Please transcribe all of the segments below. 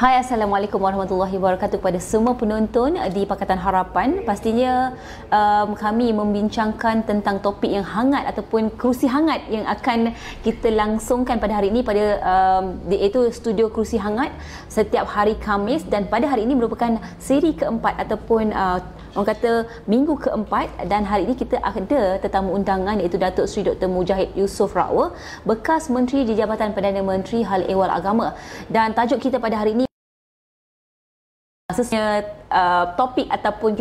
Hai Assalamualaikum Warahmatullahi Wabarakatuh kepada semua penonton di Pakatan Harapan pastinya um, kami membincangkan tentang topik yang hangat ataupun kerusi hangat yang akan kita langsungkan pada hari ini pada um, iaitu studio kerusi hangat setiap hari Kamis dan pada hari ini merupakan siri keempat ataupun uh, orang kata minggu keempat dan hari ini kita ada tetamu undangan iaitu Datuk Seri Dr. Mujahid Yusof Rawa bekas Menteri di Jabatan Perdana Menteri Hal Ehwal Agama dan tajuk kita pada hari ini sesuanya uh, topik ataupun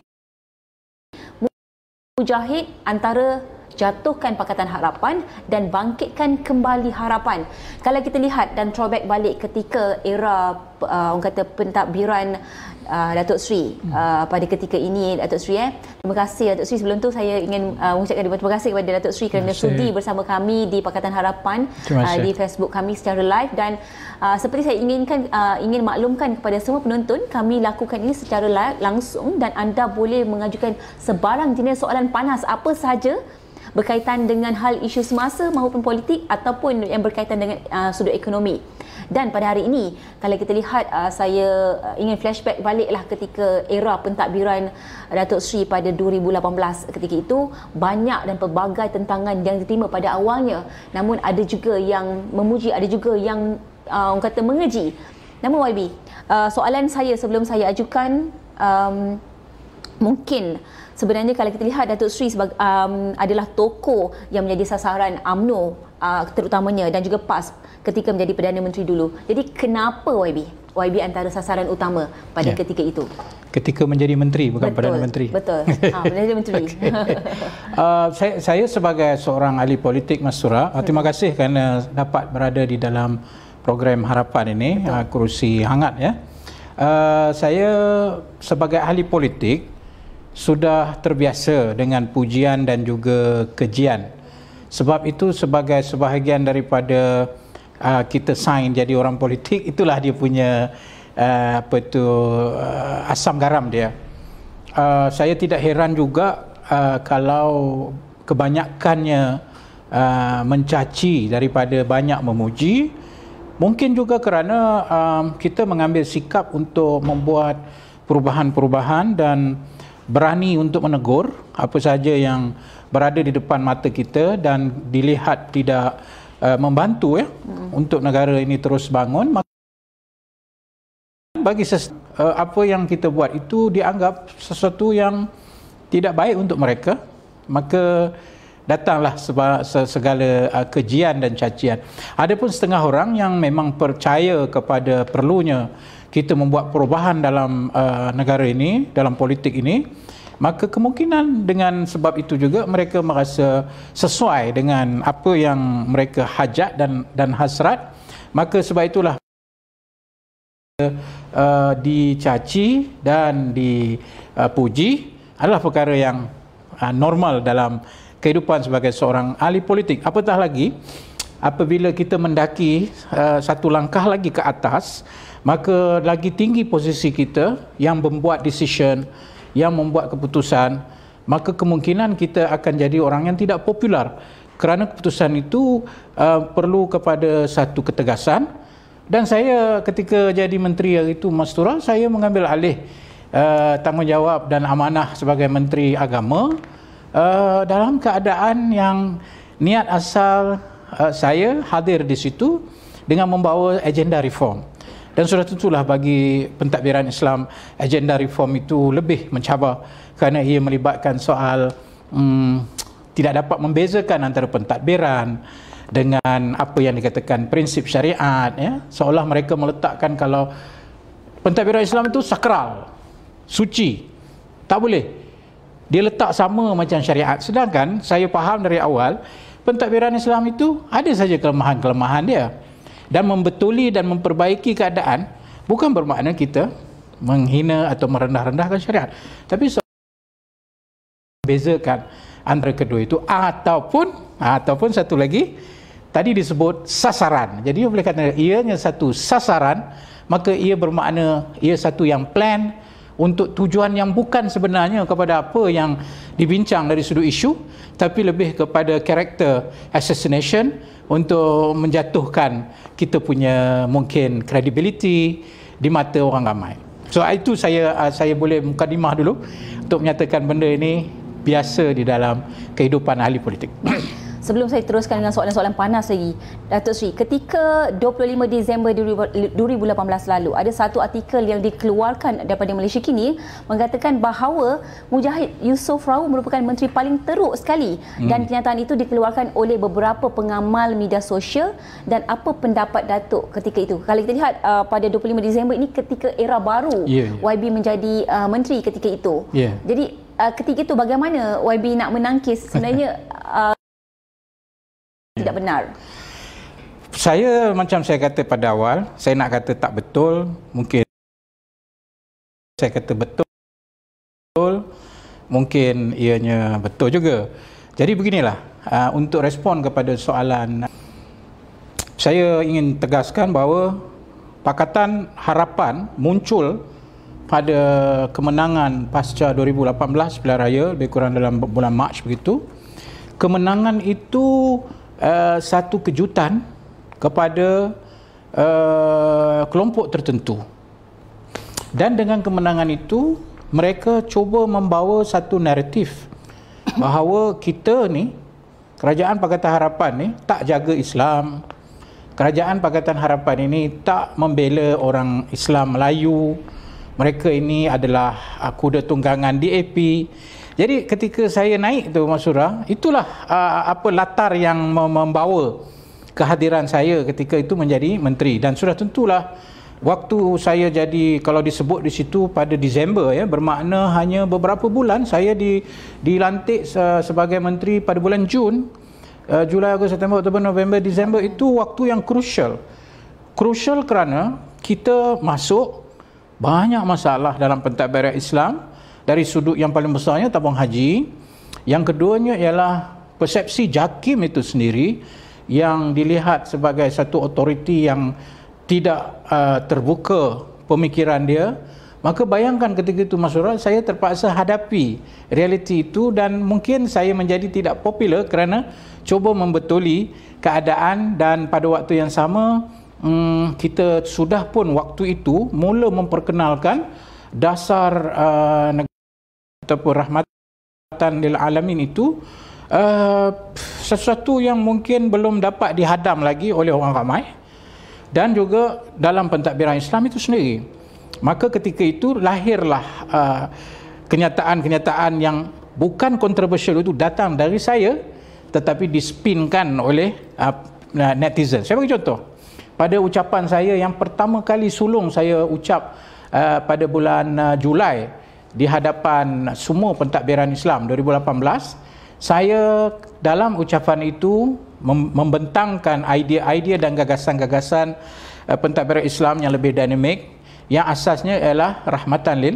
mujahid antara jatuhkan Pakatan Harapan dan bangkitkan kembali harapan. Kalau kita lihat dan throwback balik ketika era uh, orang kata pentadbiran Uh, Datuk Sri hmm. uh, pada ketika ini Datuk Sri eh terima kasih Datuk Sri sebelum tu saya ingin uh, mengucapkan terima kasih kepada Datuk Sri kerana sudi bersama kami di Pakatan Harapan uh, di Facebook kami secara live dan uh, seperti saya inginkan uh, ingin maklumkan kepada semua penonton kami lakukan ini secara live langsung dan anda boleh mengajukan sebarang jenis soalan panas apa sahaja berkaitan dengan hal isu semasa maupun politik ataupun yang berkaitan dengan uh, sudut ekonomi. Dan pada hari ini, kalau kita lihat uh, saya uh, ingin flashback baliklah ketika era pentadbiran Datuk Sri pada 2018 ketika itu banyak dan pelbagai tentangan yang diterima pada awalnya. Namun ada juga yang memuji, ada juga yang uh, orang kata mengeji. Namun YB, uh, soalan saya sebelum saya ajukan um, mungkin sebenarnya kalau kita lihat Datuk Sri sebagai um, adalah tokoh yang menjadi sasaran AMNO uh, terutamanya dan juga PAS ketika menjadi Perdana Menteri dulu. Jadi kenapa YB? YB antara sasaran utama pada ya. ketika itu. Ketika menjadi menteri bukan betul, Perdana Menteri. Betul. Ha, Perdana Menteri. okay. uh, saya saya sebagai seorang ahli politik Masura, uh, hmm. terima kasih kerana dapat berada di dalam program harapan ini, uh, kerusi hangat ya. Uh, saya sebagai ahli politik sudah terbiasa dengan pujian dan juga kejian. Sebab itu sebagai sebahagian daripada uh, kita sign jadi orang politik itulah dia punya uh, apa tu uh, asam garam dia. Uh, saya tidak heran juga uh, kalau kebanyakannya uh, mencaci daripada banyak memuji mungkin juga kerana um, kita mengambil sikap untuk membuat perubahan-perubahan dan berani untuk menegur apa sahaja yang berada di depan mata kita dan dilihat tidak uh, membantu ya hmm. untuk negara ini terus bangun bagi ses- uh, apa yang kita buat itu dianggap sesuatu yang tidak baik untuk mereka maka datanglah segala uh, kejian dan cacian pun setengah orang yang memang percaya kepada perlunya kita membuat perubahan dalam uh, negara ini dalam politik ini maka kemungkinan dengan sebab itu juga mereka merasa sesuai dengan apa yang mereka hajat dan dan hasrat maka sebab itulah uh, dicaci dan dipuji adalah perkara yang uh, normal dalam kehidupan sebagai seorang ahli politik apatah lagi apabila kita mendaki uh, satu langkah lagi ke atas maka lagi tinggi posisi kita yang membuat decision yang membuat keputusan maka kemungkinan kita akan jadi orang yang tidak popular kerana keputusan itu uh, perlu kepada satu ketegasan dan saya ketika jadi menteri hari itu Mas Mastura saya mengambil alih uh, tanggungjawab dan amanah sebagai menteri agama uh, dalam keadaan yang niat asal uh, saya hadir di situ dengan membawa agenda reform. Dan sudah tentulah bagi pentadbiran Islam, agenda reform itu lebih mencabar kerana ia melibatkan soal hmm, tidak dapat membezakan antara pentadbiran dengan apa yang dikatakan prinsip syariat. Ya? Seolah mereka meletakkan kalau pentadbiran Islam itu sakral, suci, tak boleh. Dia letak sama macam syariat. Sedangkan saya faham dari awal, pentadbiran Islam itu ada saja kelemahan-kelemahan dia dan membetuli dan memperbaiki keadaan bukan bermakna kita menghina atau merendah-rendahkan syariat tapi bezakan antara kedua itu ataupun ataupun satu lagi tadi disebut sasaran jadi boleh kata ianya satu sasaran maka ia bermakna ia satu yang plan untuk tujuan yang bukan sebenarnya kepada apa yang dibincang dari sudut isu tapi lebih kepada karakter assassination untuk menjatuhkan kita punya mungkin credibility di mata orang ramai. So itu saya ah, saya boleh mukadimah dulu untuk menyatakan benda ini biasa di dalam kehidupan ahli politik. sebelum saya teruskan dengan soalan-soalan panas lagi Datuk Sri ketika 25 Disember 2018 lalu ada satu artikel yang dikeluarkan daripada Malaysia kini mengatakan bahawa Mujahid Yusof Rau merupakan menteri paling teruk sekali hmm. dan kenyataan itu dikeluarkan oleh beberapa pengamal media sosial dan apa pendapat Datuk ketika itu kalau kita lihat uh, pada 25 Disember ini ketika era baru yeah, yeah. YB menjadi uh, menteri ketika itu yeah. jadi uh, ketika itu bagaimana YB nak menangkis sebenarnya uh, tidak ya. benar? Saya macam saya kata pada awal, saya nak kata tak betul, mungkin saya kata betul, betul mungkin ianya betul juga. Jadi beginilah, uh, untuk respon kepada soalan, saya ingin tegaskan bahawa Pakatan Harapan muncul pada kemenangan pasca 2018 pilihan raya, lebih kurang dalam bulan Mac begitu. Kemenangan itu Uh, satu kejutan kepada uh, kelompok tertentu. Dan dengan kemenangan itu, mereka cuba membawa satu naratif bahawa kita ni, kerajaan Pakatan Harapan ni tak jaga Islam. Kerajaan Pakatan Harapan ini tak membela orang Islam Melayu. Mereka ini adalah uh, kuda tunggangan DAP. Jadi ketika saya naik tu Masura, itulah uh, apa latar yang membawa kehadiran saya ketika itu menjadi menteri dan sudah tentulah waktu saya jadi kalau disebut di situ pada Disember ya bermakna hanya beberapa bulan saya di dilantik uh, sebagai menteri pada bulan Jun uh, Julai Ogos September Oktober November Disember itu waktu yang krusial krusial kerana kita masuk banyak masalah dalam pentadbiran Islam dari sudut yang paling besarnya tabung haji yang keduanya ialah persepsi jakim itu sendiri yang dilihat sebagai satu otoriti yang tidak uh, terbuka pemikiran dia maka bayangkan ketika itu Mas saya terpaksa hadapi realiti itu dan mungkin saya menjadi tidak popular kerana cuba membetuli keadaan dan pada waktu yang sama um, kita sudah pun waktu itu mula memperkenalkan dasar uh, ataupun rahmatan lil alamin itu uh, sesuatu yang mungkin belum dapat dihadam lagi oleh orang ramai dan juga dalam pentadbiran Islam itu sendiri maka ketika itu lahirlah uh, kenyataan-kenyataan yang bukan kontroversial itu datang dari saya tetapi dispinkan oleh uh, netizen saya bagi contoh pada ucapan saya yang pertama kali sulung saya ucap uh, pada bulan uh, Julai di hadapan semua pentadbiran Islam 2018 saya dalam ucapan itu membentangkan idea-idea dan gagasan-gagasan eh, pentadbiran Islam yang lebih dinamik yang asasnya ialah rahmatan lil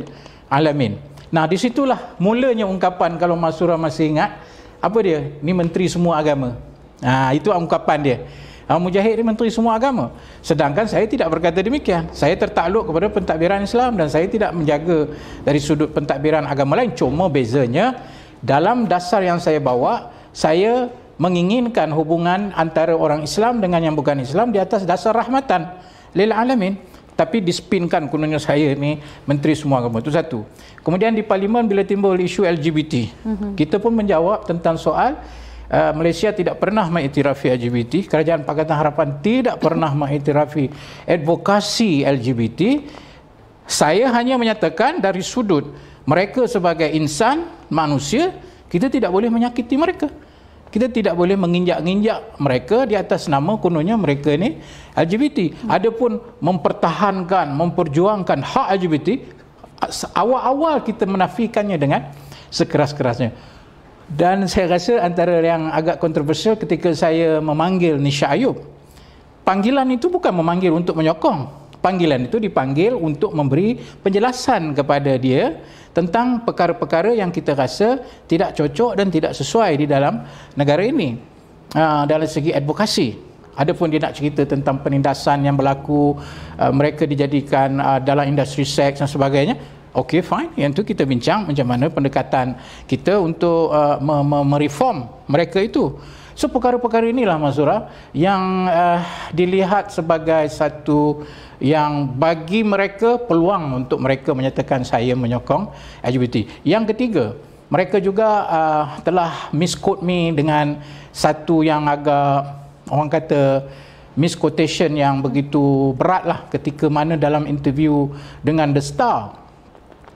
alamin. Nah, di situlah mulanya ungkapan kalau Masura masih ingat apa dia? Ni menteri semua agama. Ah, ha, itu ungkapan dia. Ha, Mujahid ni menteri semua agama. Sedangkan saya tidak berkata demikian. Saya tertakluk kepada pentadbiran Islam dan saya tidak menjaga dari sudut pentadbiran agama lain. Cuma bezanya dalam dasar yang saya bawa, saya menginginkan hubungan antara orang Islam dengan yang bukan Islam di atas dasar rahmatan lil alamin tapi dispinkan kononnya saya ni menteri semua agama itu satu kemudian di parlimen bila timbul isu LGBT mm-hmm. kita pun menjawab tentang soal Eh, Malaysia tidak pernah mengiktirafi LGBT, Kerajaan Pakatan Harapan tidak pernah mengiktirafi advokasi LGBT. Saya hanya menyatakan dari sudut mereka sebagai insan, manusia, kita tidak boleh menyakiti mereka. Kita tidak boleh menginjak-injak mereka di atas nama kononnya mereka ini LGBT. Adapun mempertahankan, memperjuangkan hak LGBT, awal-awal kita menafikannya dengan sekeras-kerasnya. Dan saya rasa antara yang agak kontroversial ketika saya memanggil Nisha Ayub, panggilan itu bukan memanggil untuk menyokong. Panggilan itu dipanggil untuk memberi penjelasan kepada dia tentang perkara-perkara yang kita rasa tidak cocok dan tidak sesuai di dalam negara ini. Ah, dalam segi advokasi, pun dia nak cerita tentang penindasan yang berlaku, uh, mereka dijadikan uh, dalam industri seks dan sebagainya, Okey, fine. Yang tu kita bincang macam mana pendekatan kita untuk uh, mereform mereka itu. So perkara-perkara inilah Masura yang uh, dilihat sebagai satu yang bagi mereka peluang untuk mereka menyatakan saya menyokong LGBT. Yang ketiga, mereka juga uh, telah misquote me dengan satu yang agak orang kata misquotation yang begitu berat lah ketika mana dalam interview dengan The Star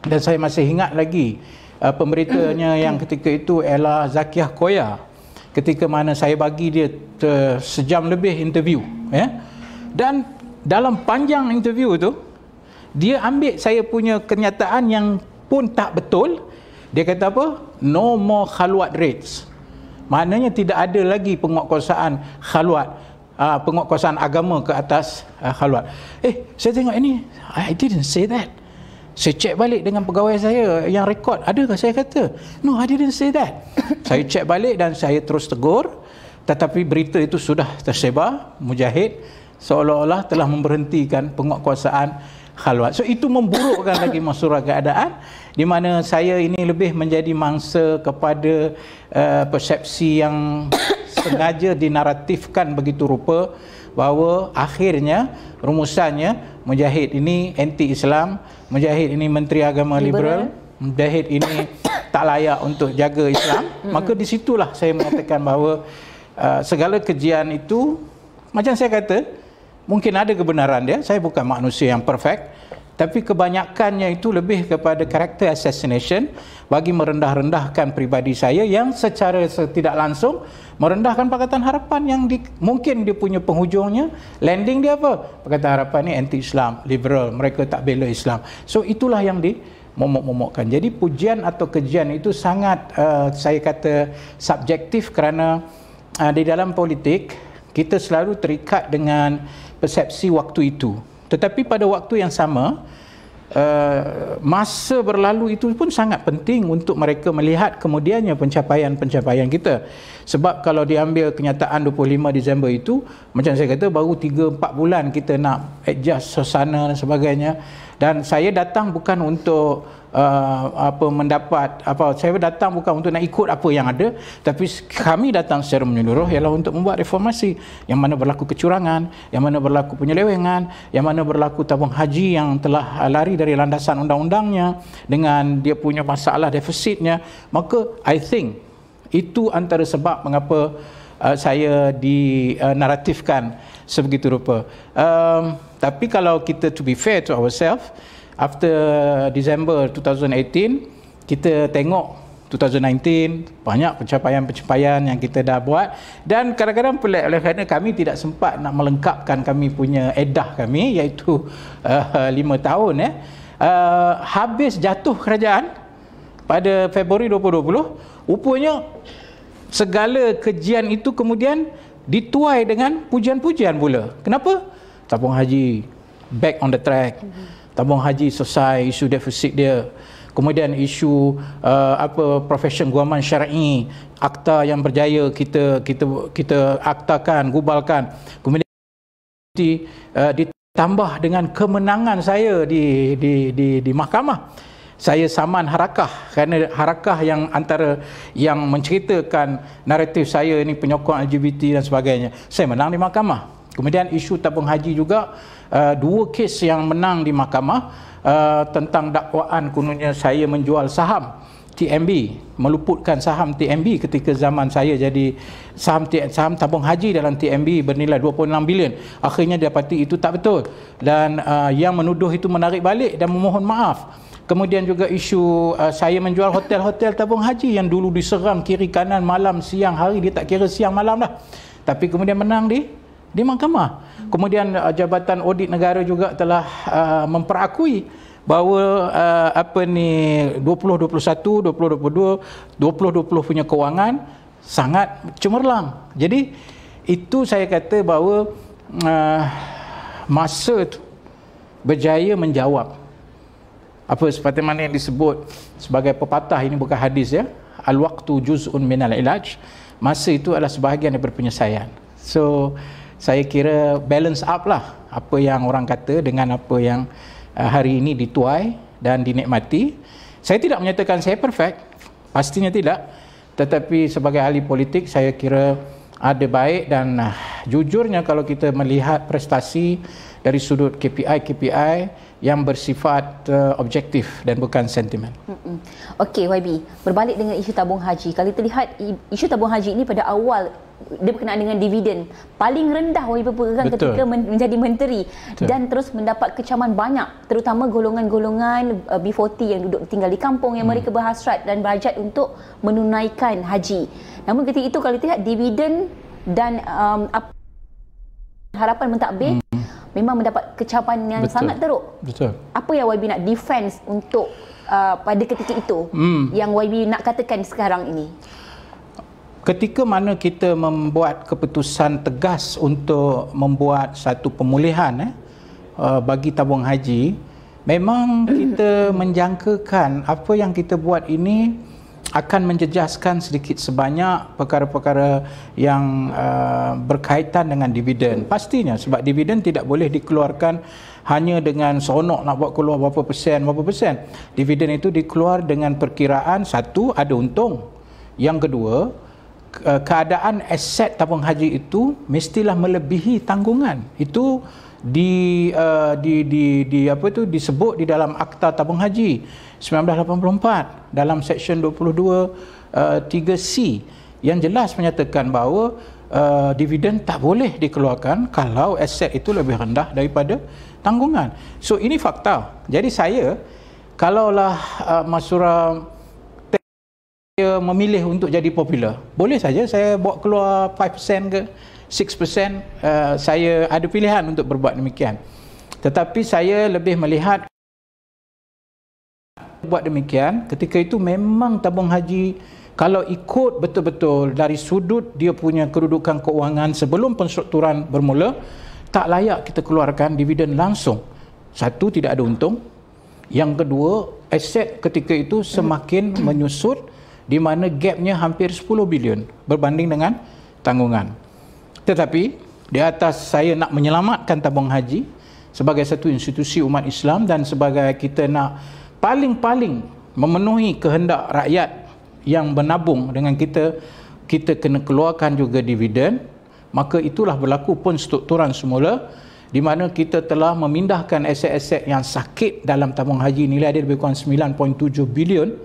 dan saya masih ingat lagi uh, pemberitanya yang ketika itu Ella Zakiah Koya ketika mana saya bagi dia ter, sejam lebih interview ya dan dalam panjang interview tu dia ambil saya punya kenyataan yang pun tak betul dia kata apa no more khalwat rates maknanya tidak ada lagi penguatkuasaan khalwat uh, penguatkuasaan agama ke atas uh, khalwat eh saya tengok ini i didn't say that saya cek balik dengan pegawai saya yang rekod ada ke saya kata no I didn't say that saya cek balik dan saya terus tegur tetapi berita itu sudah tersebar mujahid seolah-olah telah memberhentikan penguatkuasaan khalwat so itu memburukkan lagi masalah keadaan di mana saya ini lebih menjadi mangsa kepada uh, persepsi yang sengaja dinaratifkan begitu rupa bahawa akhirnya rumusannya mujahid ini anti Islam, mujahid ini menteri agama liberal, mujahid ini tak layak untuk jaga Islam, maka di situlah saya mengatakan bahawa uh, segala kejian itu macam saya kata mungkin ada kebenaran dia. Saya bukan manusia yang perfect tapi kebanyakannya itu lebih kepada karakter assassination bagi merendah-rendahkan pribadi saya yang secara tidak langsung merendahkan Pakatan Harapan yang di, mungkin dia punya penghujungnya landing dia apa? Pakatan Harapan ni anti-Islam, liberal, mereka tak bela Islam. So itulah yang di momok-momokkan. Jadi pujian atau kejian itu sangat uh, saya kata subjektif kerana uh, di dalam politik kita selalu terikat dengan persepsi waktu itu. Tetapi pada waktu yang sama, uh, masa berlalu itu pun sangat penting untuk mereka melihat kemudiannya pencapaian-pencapaian kita. Sebab kalau diambil kenyataan 25 Disember itu, macam saya kata baru 3-4 bulan kita nak adjust suasana dan sebagainya dan saya datang bukan untuk uh, apa mendapat apa saya datang bukan untuk nak ikut apa yang ada tapi kami datang secara menyeluruh ialah untuk membuat reformasi yang mana berlaku kecurangan yang mana berlaku penyelewengan yang mana berlaku tabung haji yang telah uh, lari dari landasan undang-undangnya dengan dia punya masalah defisitnya maka i think itu antara sebab mengapa uh, saya di uh, naratifkan sebegitu rupa. Um, tapi kalau kita to be fair to ourselves, after December 2018, kita tengok 2019, banyak pencapaian-pencapaian yang kita dah buat dan kadang-kadang pelik oleh kerana kami tidak sempat nak melengkapkan kami punya edah kami iaitu uh, tahun. Eh. Uh, habis jatuh kerajaan pada Februari 2020, rupanya segala kejian itu kemudian dituai dengan pujian-pujian pula. Kenapa? Tabung haji back on the track. Tabung haji selesai isu defisit dia. Kemudian isu uh, apa profession guaman syar'i, akta yang berjaya kita kita kita aktakan, gubalkan. Kemudian uh, ditambah dengan kemenangan saya di di di di mahkamah saya saman harakah kerana harakah yang antara yang menceritakan naratif saya ini penyokong LGBT dan sebagainya saya menang di mahkamah kemudian isu tabung haji juga uh, dua kes yang menang di mahkamah uh, tentang dakwaan kononnya saya menjual saham TMB meluputkan saham TMB ketika zaman saya jadi saham saham tabung haji dalam TMB bernilai 26 bilion akhirnya dapati itu tak betul dan uh, yang menuduh itu menarik balik dan memohon maaf Kemudian juga isu uh, saya menjual hotel-hotel tabung haji yang dulu diseram kiri kanan malam siang hari dia tak kira siang malam lah. Tapi kemudian menang di di mahkamah. Kemudian uh, jabatan audit negara juga telah uh, memperakui bahawa uh, apa ni 2021, 2022, 2020 punya kewangan sangat cemerlang. Jadi itu saya kata bahawa uh, masa tu berjaya menjawab apa seperti mana yang disebut sebagai pepatah ini bukan hadis ya al waktu juzun al ilaj masa itu adalah sebahagian daripada penyelesaian so saya kira balance up lah apa yang orang kata dengan apa yang eh, hari ini dituai dan dinikmati saya tidak menyatakan saya perfect pastinya tidak tetapi sebagai ahli politik saya kira ada baik dan eh, jujurnya kalau kita melihat prestasi dari sudut KPI KPI yang bersifat uh, objektif dan bukan sentimen. Okey YB, berbalik dengan isu tabung haji. Kalau kita lihat isu tabung haji ini pada awal dia berkenaan dengan dividen paling rendah YB pegang kan ketika men- menjadi menteri Betul. dan terus mendapat kecaman banyak terutama golongan-golongan uh, B40 yang duduk tinggal di kampung yang hmm. mereka berhasrat dan berhajat untuk menunaikan haji. Namun ketika itu kalau kita lihat dividen dan um, harapan mentakbir. hmm memang mendapat kecapan yang Betul. sangat teruk. Betul. Apa yang YB nak defense untuk uh, pada ketika itu hmm. yang YB nak katakan sekarang ini? Ketika mana kita membuat keputusan tegas untuk membuat satu pemulihan eh, uh, bagi tabung haji, memang kita menjangkakan apa yang kita buat ini akan menjejaskan sedikit sebanyak perkara-perkara yang uh, berkaitan dengan dividen. Pastinya sebab dividen tidak boleh dikeluarkan hanya dengan seronok nak buat keluar berapa persen, berapa persen. Dividen itu dikeluar dengan perkiraan satu, ada untung. Yang kedua, ke- keadaan aset tabung haji itu mestilah melebihi tanggungan. Itu di, uh, di, di, di, di apa itu disebut di dalam akta tabung haji. 1984 dalam section 22 uh, 3C yang jelas menyatakan bahawa uh, dividen tak boleh dikeluarkan kalau aset itu lebih rendah daripada tanggungan. So ini fakta. Jadi saya kalaulah uh, Masura memilih untuk jadi popular. Boleh saja saya buat keluar 5% ke 6% uh, eh, saya ada pilihan untuk berbuat demikian. Tetapi saya lebih melihat buat demikian ketika itu memang tabung haji kalau ikut betul-betul dari sudut dia punya kedudukan keuangan sebelum penstrukturan bermula tak layak kita keluarkan dividen langsung satu tidak ada untung yang kedua aset ketika itu semakin menyusut di mana gapnya hampir 10 bilion berbanding dengan tanggungan tetapi di atas saya nak menyelamatkan tabung haji sebagai satu institusi umat Islam dan sebagai kita nak paling-paling memenuhi kehendak rakyat yang bernabung dengan kita kita kena keluarkan juga dividen maka itulah berlaku pun strukturan semula di mana kita telah memindahkan aset-aset yang sakit dalam tabung haji nilai dia lebih kurang 9.7 bilion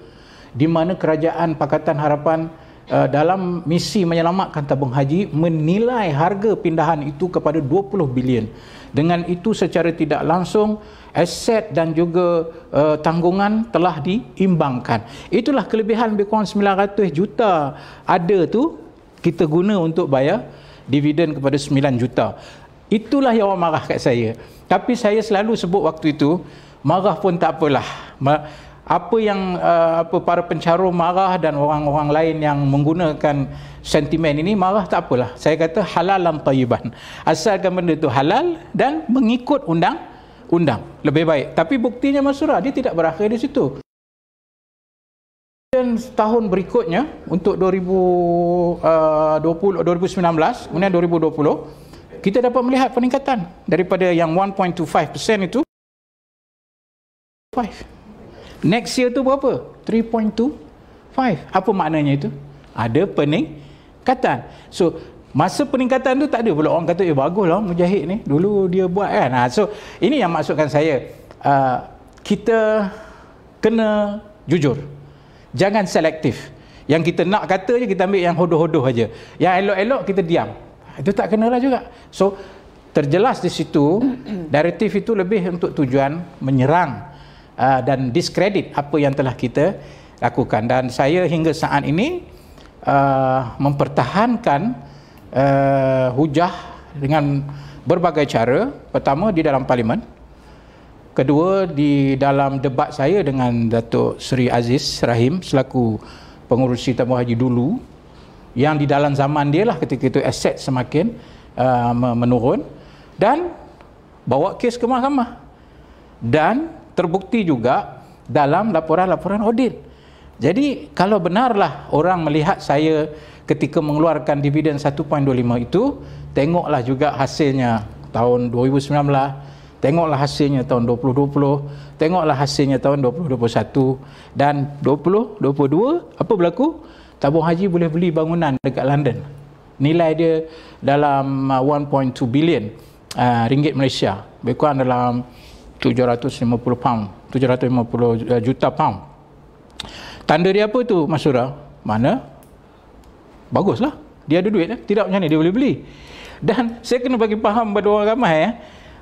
di mana kerajaan Pakatan Harapan uh, dalam misi menyelamatkan tabung haji menilai harga pindahan itu kepada 20 bilion dengan itu secara tidak langsung aset dan juga uh, tanggungan telah diimbangkan. Itulah kelebihan lebih kurang 900 juta ada tu kita guna untuk bayar dividen kepada 9 juta. Itulah yang orang marah kat saya. Tapi saya selalu sebut waktu itu marah pun tak apalah. Mar- apa yang uh, apa para pencarum marah dan orang-orang lain yang menggunakan sentimen ini marah tak apalah. Saya kata halal lam tayyiban. Asalkan benda itu halal dan mengikut undang undang. Lebih baik. Tapi buktinya Masura dia tidak berakhir di situ. Dan tahun berikutnya untuk 2020 2019 uh, kemudian 2020 kita dapat melihat peningkatan daripada yang 1.25% itu Next year tu berapa? 3.25. Apa maknanya itu? Ada peningkatan. So, masa peningkatan tu tak ada pula orang kata, eh lah mujahid ni. Dulu dia buat kan. Ha, so, ini yang maksudkan saya. Uh, kita kena jujur. Jangan selektif. Yang kita nak kata je, kita ambil yang hodoh-hodoh aja. Yang elok-elok, kita diam. Itu tak kenalah juga. So, terjelas di situ, naratif itu lebih untuk tujuan menyerang uh, dan diskredit apa yang telah kita lakukan dan saya hingga saat ini uh, mempertahankan uh, hujah dengan berbagai cara pertama di dalam parlimen kedua di dalam debat saya dengan Datuk Seri Aziz Rahim selaku pengurusi Tambuh Haji dulu yang di dalam zaman dia lah ketika itu aset semakin uh, menurun dan bawa kes ke mahkamah dan terbukti juga dalam laporan-laporan audit. Jadi kalau benarlah orang melihat saya ketika mengeluarkan dividen 1.25 itu, tengoklah juga hasilnya tahun 2019, tengoklah hasilnya tahun 2020, tengoklah hasilnya tahun 2021 dan 2022 apa berlaku? Tabung haji boleh beli bangunan dekat London. Nilai dia dalam 1.2 uh, bilion uh, ringgit Malaysia. Bekuan dalam 750 pound 750 eh, juta pound tanda dia apa tu Masura mana baguslah dia ada duit eh? tidak macam ni dia boleh beli dan saya kena bagi faham kepada orang ramai eh?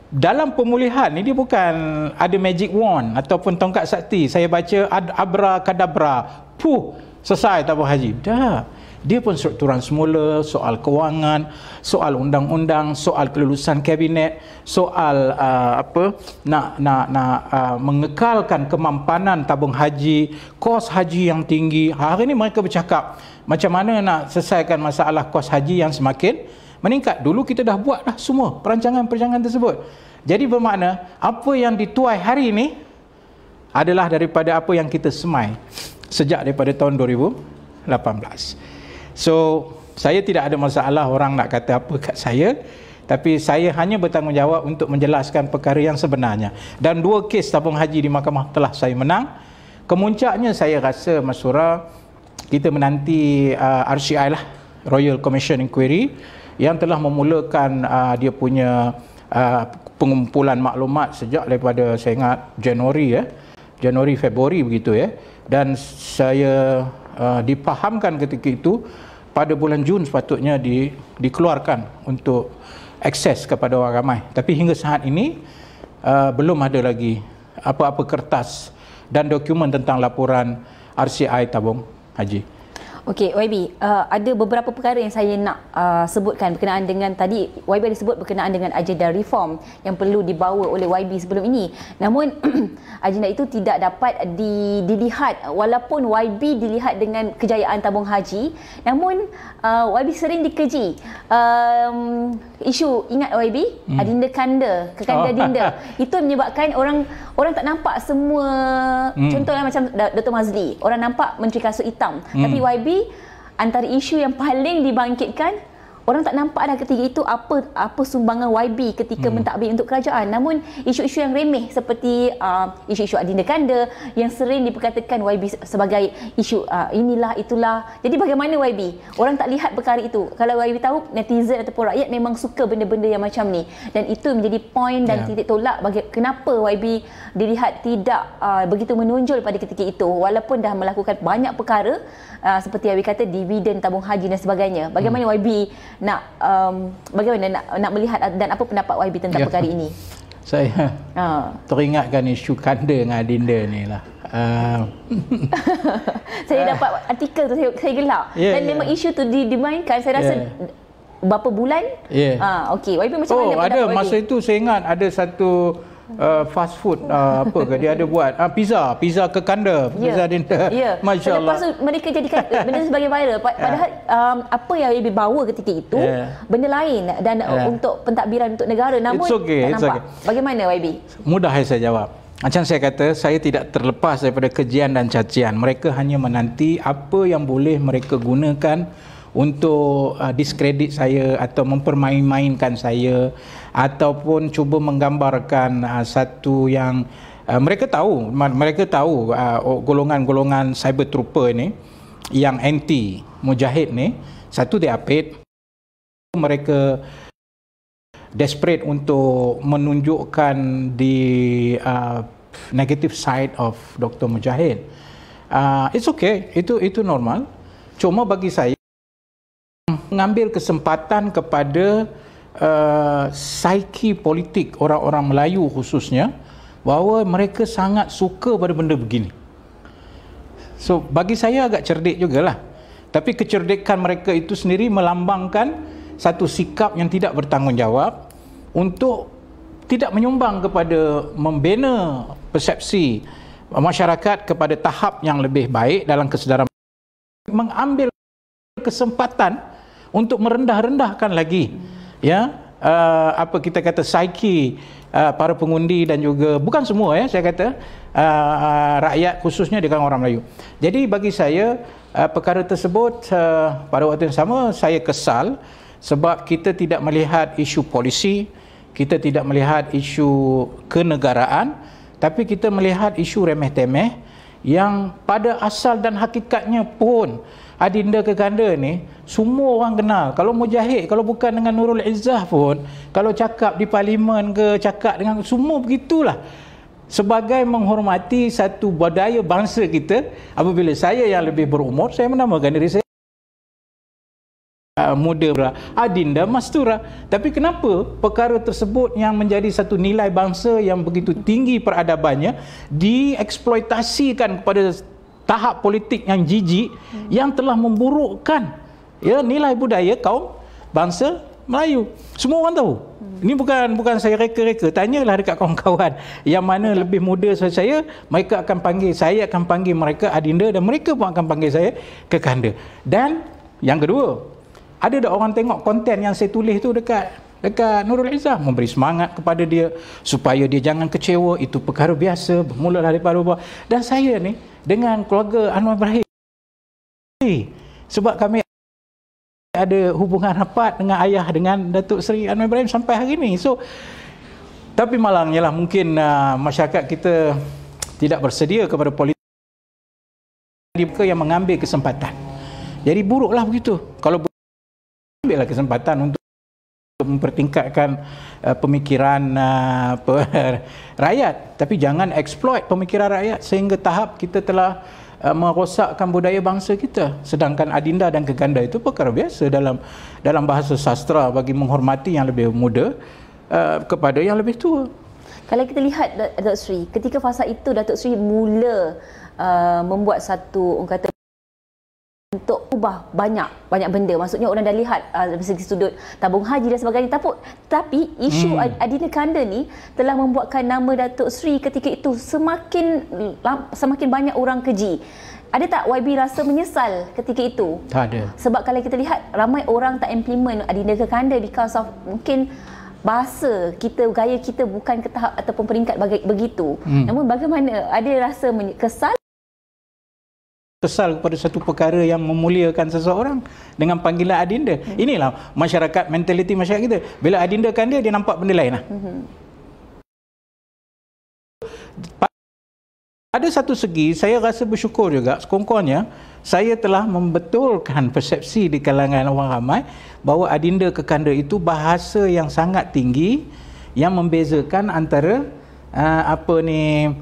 dalam pemulihan ni dia bukan ada magic wand ataupun tongkat sakti saya baca abra kadabra puh selesai tak haji dah dia pun strukturan semula soal kewangan soal undang-undang soal kelulusan kabinet soal uh, apa nak nak nak uh, mengekalkan kemampanan tabung haji kos haji yang tinggi hari ini mereka bercakap macam mana nak selesaikan masalah kos haji yang semakin meningkat dulu kita dah buat dah semua perancangan-perancangan tersebut jadi bermakna apa yang dituai hari ini adalah daripada apa yang kita semai sejak daripada tahun 2018 So, saya tidak ada masalah orang nak kata apa kat saya, tapi saya hanya bertanggungjawab untuk menjelaskan perkara yang sebenarnya. Dan dua kes tabung haji di mahkamah telah saya menang. Kemuncaknya saya rasa Masura kita menanti uh, RCI lah, Royal Commission Inquiry yang telah memulakan uh, dia punya uh, pengumpulan maklumat sejak daripada saya ingat Januari ya. Januari Februari begitu ya. Dan saya uh, dipahamkan ketika itu pada bulan Jun sepatutnya di, dikeluarkan untuk akses kepada orang ramai. Tapi hingga saat ini uh, belum ada lagi apa-apa kertas dan dokumen tentang laporan RCI tabung haji. Okey, YB, uh, ada beberapa perkara yang saya nak uh, sebutkan berkenaan dengan tadi YB ada sebut berkenaan dengan agenda reform yang perlu dibawa oleh YB sebelum ini. Namun agenda itu tidak dapat di, dilihat walaupun YB dilihat dengan kejayaan tabung haji, namun uh, YB sering dikeji. Um, isu ingat YB, hmm. adinda kanda, kanda oh. adinda. Itu menyebabkan orang orang tak nampak semua hmm. contohlah macam Dr. Mazli, orang nampak menteri kasut hitam. Hmm. Tapi YB antara isu yang paling dibangkitkan Orang tak nampak dah ketika itu apa apa sumbangan YB ketika hmm. mentadbir untuk kerajaan. Namun isu-isu yang remeh seperti uh, isu-isu Adinda Kanda yang sering diperkatakan YB sebagai isu uh, inilah itulah. Jadi bagaimana YB? Orang tak lihat perkara itu. Kalau YB tahu netizen ataupun rakyat memang suka benda-benda yang macam ni. Dan itu menjadi poin dan yeah. titik tolak bagi kenapa YB dilihat tidak uh, begitu menonjol pada ketika itu walaupun dah melakukan banyak perkara uh, seperti YB kata dividen tabung haji dan sebagainya. Bagaimana hmm. YB nak um, bagaimana nak, nak melihat dan apa pendapat YB tentang ya. perkara ini? Saya uh. teringatkan isu kanda dengan Adinda ni lah. Uh. saya dapat uh. artikel tu, saya, saya gelap. Yeah, dan yeah. memang isu tu di dimainkan, saya rasa yeah. Berapa bulan? Ya. Yeah. Ha, okey. YP macam oh, mana? Oh, ada. Masa itu saya ingat ada satu uh, fast food uh, apa ke dia ada buat uh, pizza pizza ke kanda yeah. pizza dinner yeah. Ya. masyaallah lepas tu mereka jadikan eh, benda itu sebagai viral ya. padahal yeah. um, apa yang dia bawa ketika itu yeah. benda lain dan yeah. Uh, ya. untuk pentadbiran untuk negara namun it's okay, tak it's okay. bagaimana YB mudah saya jawab macam saya kata, saya tidak terlepas daripada kejian dan cacian. Mereka hanya menanti apa yang boleh mereka gunakan untuk uh, diskredit saya atau mempermain-mainkan saya ataupun cuba menggambarkan uh, satu yang uh, mereka tahu mereka tahu uh, golongan-golongan cyber trooper ni yang anti mujahid ni satu dia apit mereka desperate untuk menunjukkan di uh, negative side of Dr. Mujahid. Uh, it's okay, itu itu normal. Cuma bagi saya mengambil kesempatan kepada uh, psyche politik orang-orang Melayu khususnya bahawa mereka sangat suka pada benda begini. So bagi saya agak cerdik juga lah. Tapi kecerdikan mereka itu sendiri melambangkan satu sikap yang tidak bertanggungjawab untuk tidak menyumbang kepada membina persepsi masyarakat kepada tahap yang lebih baik dalam kesedaran mengambil kesempatan untuk merendah-rendahkan lagi hmm ya uh, apa kita kata psyche uh, para pengundi dan juga bukan semua ya saya kata uh, uh, rakyat khususnya di kalangan orang Melayu. Jadi bagi saya uh, perkara tersebut uh, pada waktu yang sama saya kesal sebab kita tidak melihat isu polisi, kita tidak melihat isu kenegaraan tapi kita melihat isu remeh temeh yang pada asal dan hakikatnya pun adinda keganda ni semua orang kenal. Kalau mujahid, kalau bukan dengan Nurul Izzah pun, kalau cakap di parlimen ke, cakap dengan semua begitulah. Sebagai menghormati satu budaya bangsa kita, apabila saya yang lebih berumur, saya menamakan diri saya muda bra adinda mastura tapi kenapa perkara tersebut yang menjadi satu nilai bangsa yang begitu tinggi peradabannya dieksploitasikan kepada tahap politik yang jijik hmm. yang telah memburukkan ya nilai budaya kaum bangsa Melayu. Semua orang tahu. Hmm. Ini bukan bukan saya reka-reka. Tanyalah dekat kawan-kawan yang mana lebih muda saya, saya, mereka akan panggil saya akan panggil mereka adinda dan mereka pun akan panggil saya kekanda. Dan yang kedua, ada dah orang tengok konten yang saya tulis tu dekat dekat Nurul Izzah memberi semangat kepada dia supaya dia jangan kecewa itu perkara biasa bermula daripada rubah. dan saya ni dengan keluarga Anwar Ibrahim sebab kami ada hubungan rapat dengan ayah dengan Datuk Seri Anwar Ibrahim sampai hari ini. So tapi malangnya lah mungkin uh, masyarakat kita tidak bersedia kepada politik yang mengambil kesempatan. Jadi buruklah begitu. Kalau ambillah kesempatan untuk mempertingkatkan uh, pemikiran ah, uh, per, rakyat tapi jangan exploit pemikiran rakyat sehingga tahap kita telah uh, merosakkan budaya bangsa kita sedangkan adinda dan keganda itu perkara biasa dalam dalam bahasa sastra bagi menghormati yang lebih muda uh, kepada yang lebih tua kalau kita lihat Datuk Sri ketika fasa itu Datuk Sri mula uh, membuat satu orang kata untuk ubah banyak banyak benda maksudnya orang dah lihat ah, dari uh, segi sudut tabung haji dan sebagainya tapi tapi isu hmm. Adina Kanda ni telah membuatkan nama Datuk Sri ketika itu semakin semakin banyak orang keji ada tak YB rasa menyesal ketika itu tak ada sebab kalau kita lihat ramai orang tak implement Adina Kanda because of mungkin bahasa kita gaya kita bukan ke tahap ataupun peringkat begitu hmm. namun bagaimana ada rasa kesal kesal kepada satu perkara yang memuliakan seseorang dengan panggilan adinda. Hmm. Inilah masyarakat mentaliti masyarakat kita. Bila adindakan dia dia nampak benda lainlah. Hmm. Ada satu segi saya rasa bersyukur juga sekongkongnya saya telah membetulkan persepsi di kalangan orang ramai bahawa adinda ke kekanda itu bahasa yang sangat tinggi yang membezakan antara uh, apa ni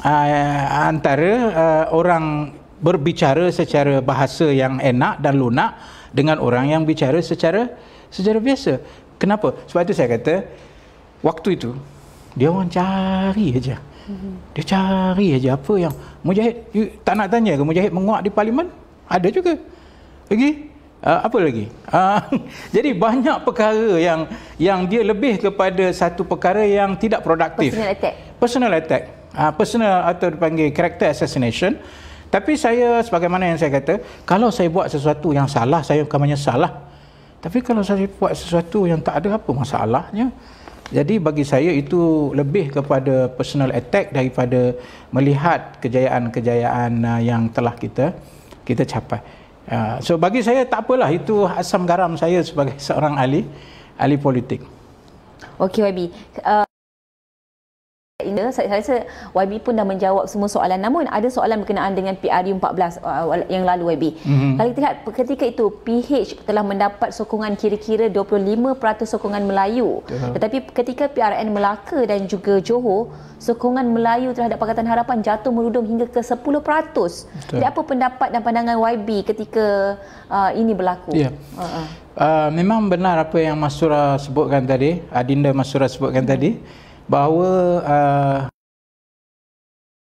uh, antara uh, orang berbicara secara bahasa yang enak dan lunak dengan orang yang bicara secara secara biasa. Kenapa? Sebab itu saya kata waktu itu dia orang cari aja. Dia cari aja apa yang Mujahid you, tak nak tanya ke Mujahid menguak di parlimen? Ada juga. Lagi okay? uh, apa lagi? Uh, jadi banyak perkara yang yang dia lebih kepada satu perkara yang tidak produktif. Personal attack. Personal attack. Uh, personal atau dipanggil character assassination tapi saya sebagaimana yang saya kata, kalau saya buat sesuatu yang salah, saya bukan menyesal lah. Tapi kalau saya buat sesuatu yang tak ada apa masalahnya. Jadi bagi saya itu lebih kepada personal attack daripada melihat kejayaan-kejayaan uh, yang telah kita kita capai. Uh, so bagi saya tak apalah itu asam garam saya sebagai seorang ahli ahli politik. Okey YB. Uh... Ya, saya, saya rasa YB pun dah menjawab semua soalan namun ada soalan berkenaan dengan PRU 14 uh, uh, yang lalu YB. Mm-hmm. Kalau kita lihat ketika itu PH telah mendapat sokongan kira-kira 25% sokongan Melayu. Uh-huh. Tetapi ketika PRN Melaka dan juga Johor, sokongan Melayu terhadap Pakatan Harapan jatuh merudum hingga ke 10%. Betul. Jadi apa pendapat dan pandangan YB ketika uh, ini berlaku? Ya. Yeah. Uh, uh-huh. Uh, memang benar apa yang Masura sebutkan tadi, Adinda Masura sebutkan hmm tadi bahawa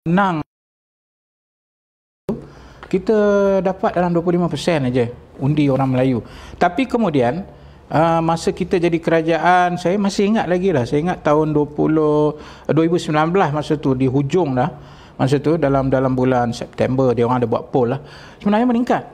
menang uh, kita dapat dalam 25% aja undi orang Melayu. Tapi kemudian uh, masa kita jadi kerajaan, saya masih ingat lagi lah. Saya ingat tahun 20, 2019 masa tu di hujung lah. Masa tu dalam dalam bulan September dia orang ada buat poll lah. Sebenarnya meningkat.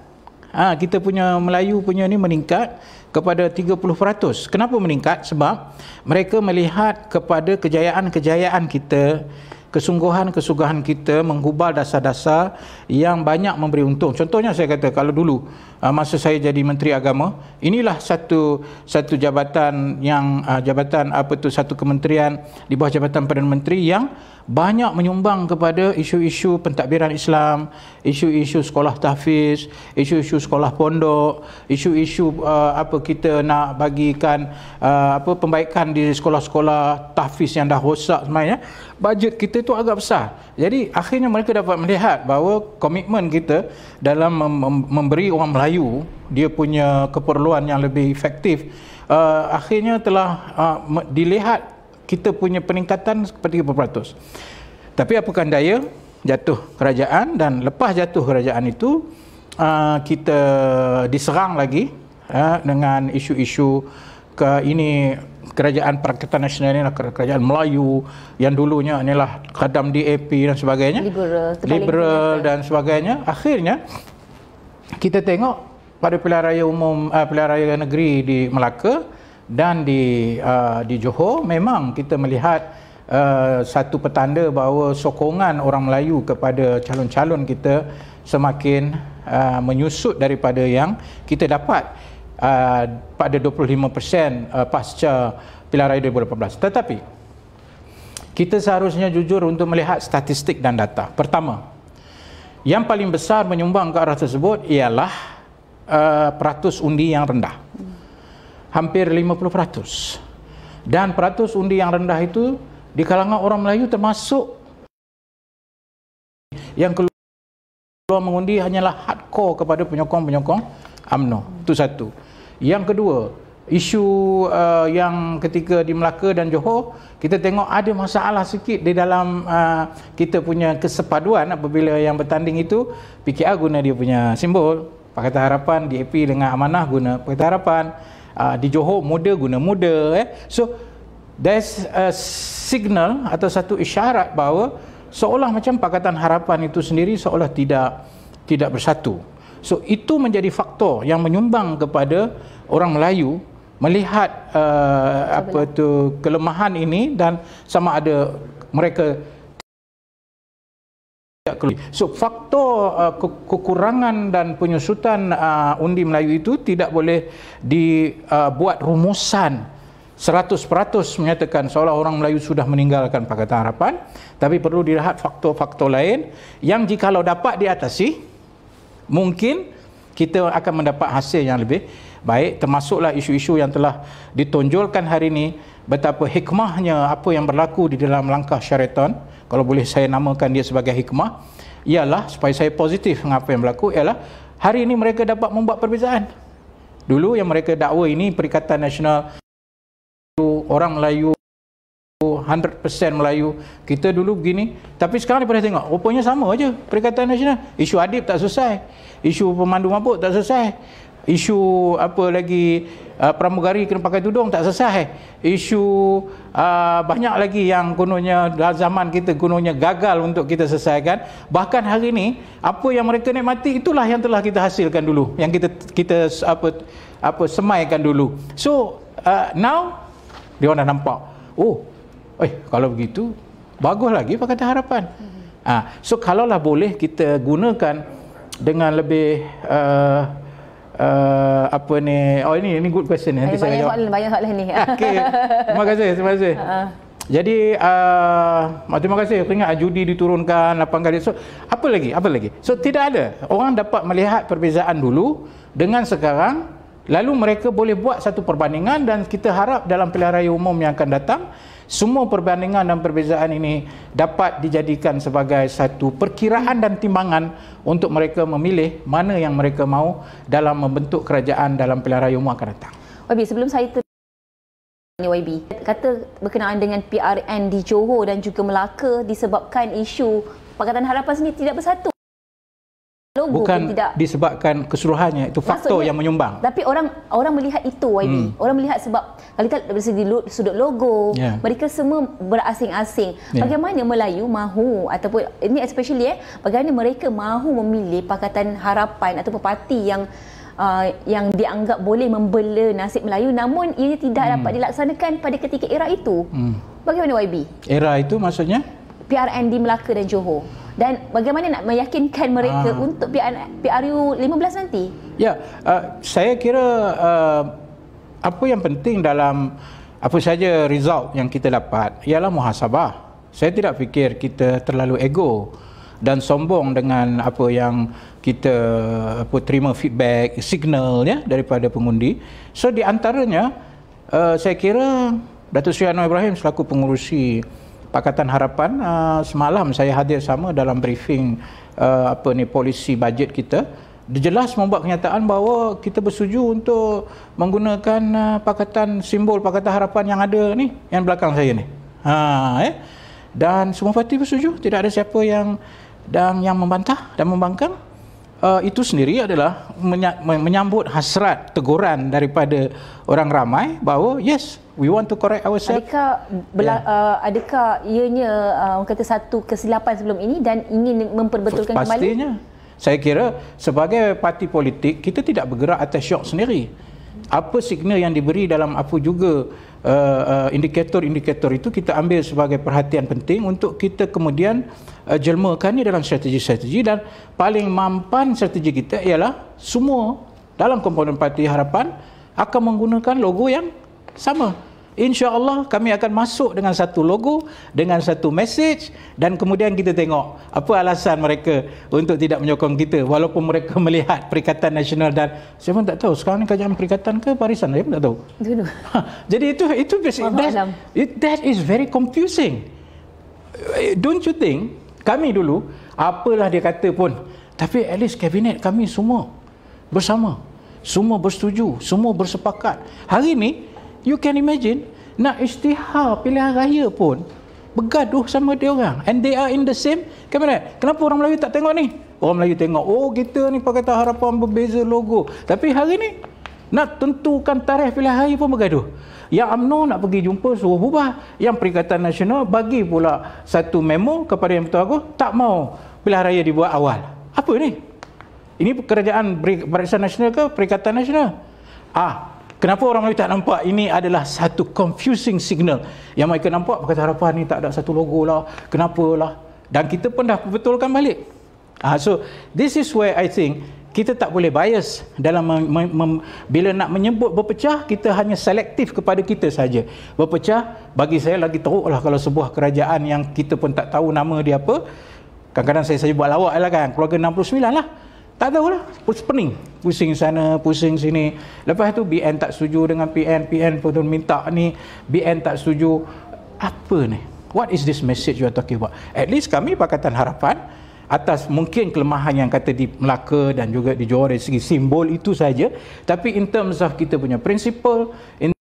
Ha, kita punya Melayu punya ni meningkat kepada 30%. Kenapa meningkat? Sebab mereka melihat kepada kejayaan-kejayaan kita, kesungguhan-kesungguhan kita menggubal dasar-dasar yang banyak memberi untung. Contohnya saya kata kalau dulu uh, masa saya jadi menteri agama, inilah satu satu jabatan yang uh, jabatan apa tu satu kementerian di bawah jabatan Perdana Menteri yang banyak menyumbang kepada isu-isu pentadbiran Islam, isu-isu sekolah tahfiz, isu-isu sekolah pondok, isu-isu uh, apa kita nak bagikan uh, apa pembaikan di sekolah-sekolah tahfiz yang dah rosak semuanya. Eh, Bajet kita itu agak besar. Jadi akhirnya mereka dapat melihat bahawa komitmen kita dalam memberi orang Melayu dia punya keperluan yang lebih efektif uh, akhirnya telah uh, dilihat kita punya peningkatan seperti 30%. Tapi apakah daya jatuh kerajaan dan lepas jatuh kerajaan itu uh, kita diserang lagi uh, dengan isu-isu ini kerajaan Perangkatan Nasional ni lah, kerajaan Melayu yang dulunya inilah kadam DAP dan sebagainya liberal, liberal dan sebagainya akhirnya kita tengok pada pilihan raya umum uh, eh, pilihan raya negeri di Melaka dan di uh, di Johor memang kita melihat uh, satu petanda bahawa sokongan orang Melayu kepada calon-calon kita semakin uh, menyusut daripada yang kita dapat Uh, pada 25% uh, pasca pilihan raya 2018. Tetapi kita seharusnya jujur untuk melihat statistik dan data. Pertama, yang paling besar menyumbang ke arah tersebut ialah uh, peratus undi yang rendah. Hampir 50%. Dan peratus undi yang rendah itu di kalangan orang Melayu termasuk yang keluar mengundi hanyalah hardcore kepada penyokong-penyokong UMNO. Itu satu. Yang kedua, isu uh, yang ketika di Melaka dan Johor, kita tengok ada masalah sikit di dalam uh, kita punya kesepaduan apabila yang bertanding itu PKR guna dia punya simbol, Pakatan Harapan DAP dengan Amanah guna Pakatan Harapan, uh, di Johor muda guna muda eh. So there's a signal atau satu isyarat bahawa seolah macam Pakatan Harapan itu sendiri seolah tidak tidak bersatu So itu menjadi faktor yang menyumbang kepada orang Melayu melihat uh, apa tu kelemahan ini dan sama ada mereka tidak keluar. So faktor uh, kekurangan dan penyusutan uh, undi Melayu itu tidak boleh dibuat uh, rumusan 100% menyatakan seolah orang Melayu sudah meninggalkan Pakatan Harapan tapi perlu dilihat faktor-faktor lain yang jikalau dapat diatasi mungkin kita akan mendapat hasil yang lebih baik termasuklah isu-isu yang telah ditonjolkan hari ini betapa hikmahnya apa yang berlaku di dalam langkah syaitan kalau boleh saya namakan dia sebagai hikmah ialah supaya saya positif dengan apa yang berlaku ialah hari ini mereka dapat membuat perbezaan dulu yang mereka dakwa ini perikatan nasional orang Melayu 100% Melayu kita dulu begini tapi sekarang daripada tengok rupanya sama aja perikatan nasional isu adib tak selesai isu pemandu mabuk tak selesai isu apa lagi uh, pramugari kena pakai tudung tak selesai isu uh, banyak lagi yang kononnya dah zaman kita kononnya gagal untuk kita selesaikan bahkan hari ini apa yang mereka nikmati itulah yang telah kita hasilkan dulu yang kita kita apa apa semaikan dulu so uh, now dia orang dah nampak oh Oi, kalau begitu bagus lagi pakatan harapan. Ha, so kalaulah boleh kita gunakan dengan lebih uh, Uh, apa ni oh ini ini good question nanti eh, banyak saya soalan, banyak soalan ni okay. terima kasih terima kasih uh. jadi uh, terima kasih ingat judi diturunkan 8 kali so apa lagi apa lagi so tidak ada orang dapat melihat perbezaan dulu dengan sekarang lalu mereka boleh buat satu perbandingan dan kita harap dalam pilihan raya umum yang akan datang semua perbandingan dan perbezaan ini dapat dijadikan sebagai satu perkiraan dan timbangan untuk mereka memilih mana yang mereka mahu dalam membentuk kerajaan dalam pilihan raya umum akan datang. YB, sebelum saya tanya YB, kata berkenaan dengan PRN di Johor dan juga Melaka disebabkan isu Pakatan Harapan sendiri tidak bersatu. Logo Bukan tidak. disebabkan keseluruhannya itu faktor Maksudnya, yang menyumbang. Tapi orang orang melihat itu YB. Hmm. Orang melihat sebab kalau kita dari segi sudut logo, yeah. mereka semua berasing-asing. Yeah. Bagaimana Melayu mahu ataupun ini especially eh bagaimana mereka mahu memilih Pakatan Harapan atau parti yang uh, yang dianggap boleh membela nasib Melayu namun ia tidak hmm. dapat dilaksanakan pada ketika era itu. Hmm. Bagaimana YB? Era itu maksudnya PRN di Melaka dan Johor dan bagaimana nak meyakinkan mereka ha. untuk PRU 15 nanti? Ya, uh, saya kira uh, apa yang penting dalam apa saja result yang kita dapat ialah muhasabah. Saya tidak fikir kita terlalu ego dan sombong dengan apa yang kita apa terima feedback signal ya daripada pengundi. So di antaranya uh, saya kira Datuk Sri Anwar Ibrahim selaku pengurusi uh, Pakatan Harapan uh, semalam saya hadir sama dalam briefing uh, apa ni polisi bajet kita dia jelas membuat kenyataan bahawa kita bersetuju untuk menggunakan uh, pakatan simbol Pakatan Harapan yang ada ni yang belakang saya ni. Ha eh. Dan semua parti bersetuju, tidak ada siapa yang dan yang membantah dan membangkang uh, itu sendiri adalah menyambut hasrat teguran daripada orang ramai bahawa yes we want to correct ourselves adakah bela- yeah. Ya. uh, adakah ianya uh, kata satu kesilapan sebelum ini dan ingin memperbetulkan pastinya. kembali pastinya saya kira sebagai parti politik kita tidak bergerak atas syok sendiri apa signal yang diberi dalam apa juga indikator-indikator uh, uh, itu kita ambil sebagai perhatian penting untuk kita kemudian uh, jelmakan ini dalam strategi-strategi dan paling mampan strategi kita ialah semua dalam komponen parti harapan akan menggunakan logo yang sama insyaAllah kami akan masuk dengan satu logo, dengan satu message dan kemudian kita tengok apa alasan mereka untuk tidak menyokong kita walaupun mereka melihat Perikatan Nasional dan saya pun tak tahu sekarang ni kerajaan Perikatan ke Parisan saya pun tak tahu. Dulu. Jadi itu itu that, it, that is very confusing. Don't you think kami dulu apalah dia kata pun tapi at least kabinet kami semua bersama semua bersetuju, semua bersepakat. Hari ini You can imagine nak isytihar pilihan raya pun bergaduh sama dia orang and they are in the same cabinet. Kenapa orang Melayu tak tengok ni? Orang Melayu tengok, oh kita ni pakai tak harapan berbeza logo. Tapi hari ni nak tentukan tarikh pilihan raya pun bergaduh. Yang UMNO nak pergi jumpa suruh bubar. Yang Perikatan Nasional bagi pula satu memo kepada yang betul aku tak mau pilihan raya dibuat awal. Apa ni? Ini kerajaan Perikatan Nasional ke Perikatan Nasional? Ah, Kenapa orang Melayu tak nampak ini adalah satu confusing signal yang mereka nampak Pakatan Harapan ni tak ada satu logo lah, kenapa lah. Dan kita pun dah betulkan balik. Uh, so this is where I think kita tak boleh bias dalam mem- mem- mem- bila nak menyebut berpecah kita hanya selektif kepada kita saja berpecah bagi saya lagi teruk lah kalau sebuah kerajaan yang kita pun tak tahu nama dia apa kadang-kadang saya saja buat lawak lah kan keluarga 69 lah tak tahulah pening pusing sana pusing sini lepas tu BN tak setuju dengan PN PN pun minta ni BN tak setuju apa ni what is this message you are talking about at least kami Pakatan Harapan atas mungkin kelemahan yang kata di Melaka dan juga di Johor dari segi simbol itu saja tapi in terms of kita punya prinsipal in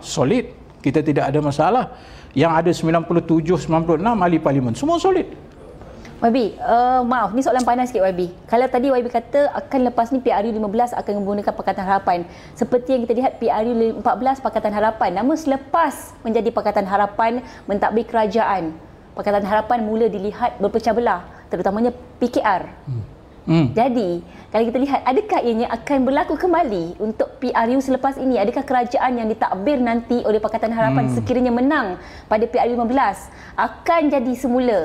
solid kita tidak ada masalah yang ada 97 96 ahli parlimen semua solid YB, uh, eh, maaf ni soalan panas sikit YB. Kalau tadi YB kata akan lepas ni PRU 15 akan menggunakan Pakatan Harapan. Seperti yang kita lihat PRU 14 Pakatan Harapan. Namun selepas menjadi Pakatan Harapan mentadbir kerajaan, Pakatan Harapan mula dilihat berpecah belah terutamanya PKR. Hmm. hmm. Jadi, kalau kita lihat adakah ini akan berlaku kembali untuk PRU selepas ini? Adakah kerajaan yang ditakbir nanti oleh Pakatan Harapan hmm. sekiranya menang pada PRU 15 akan jadi semula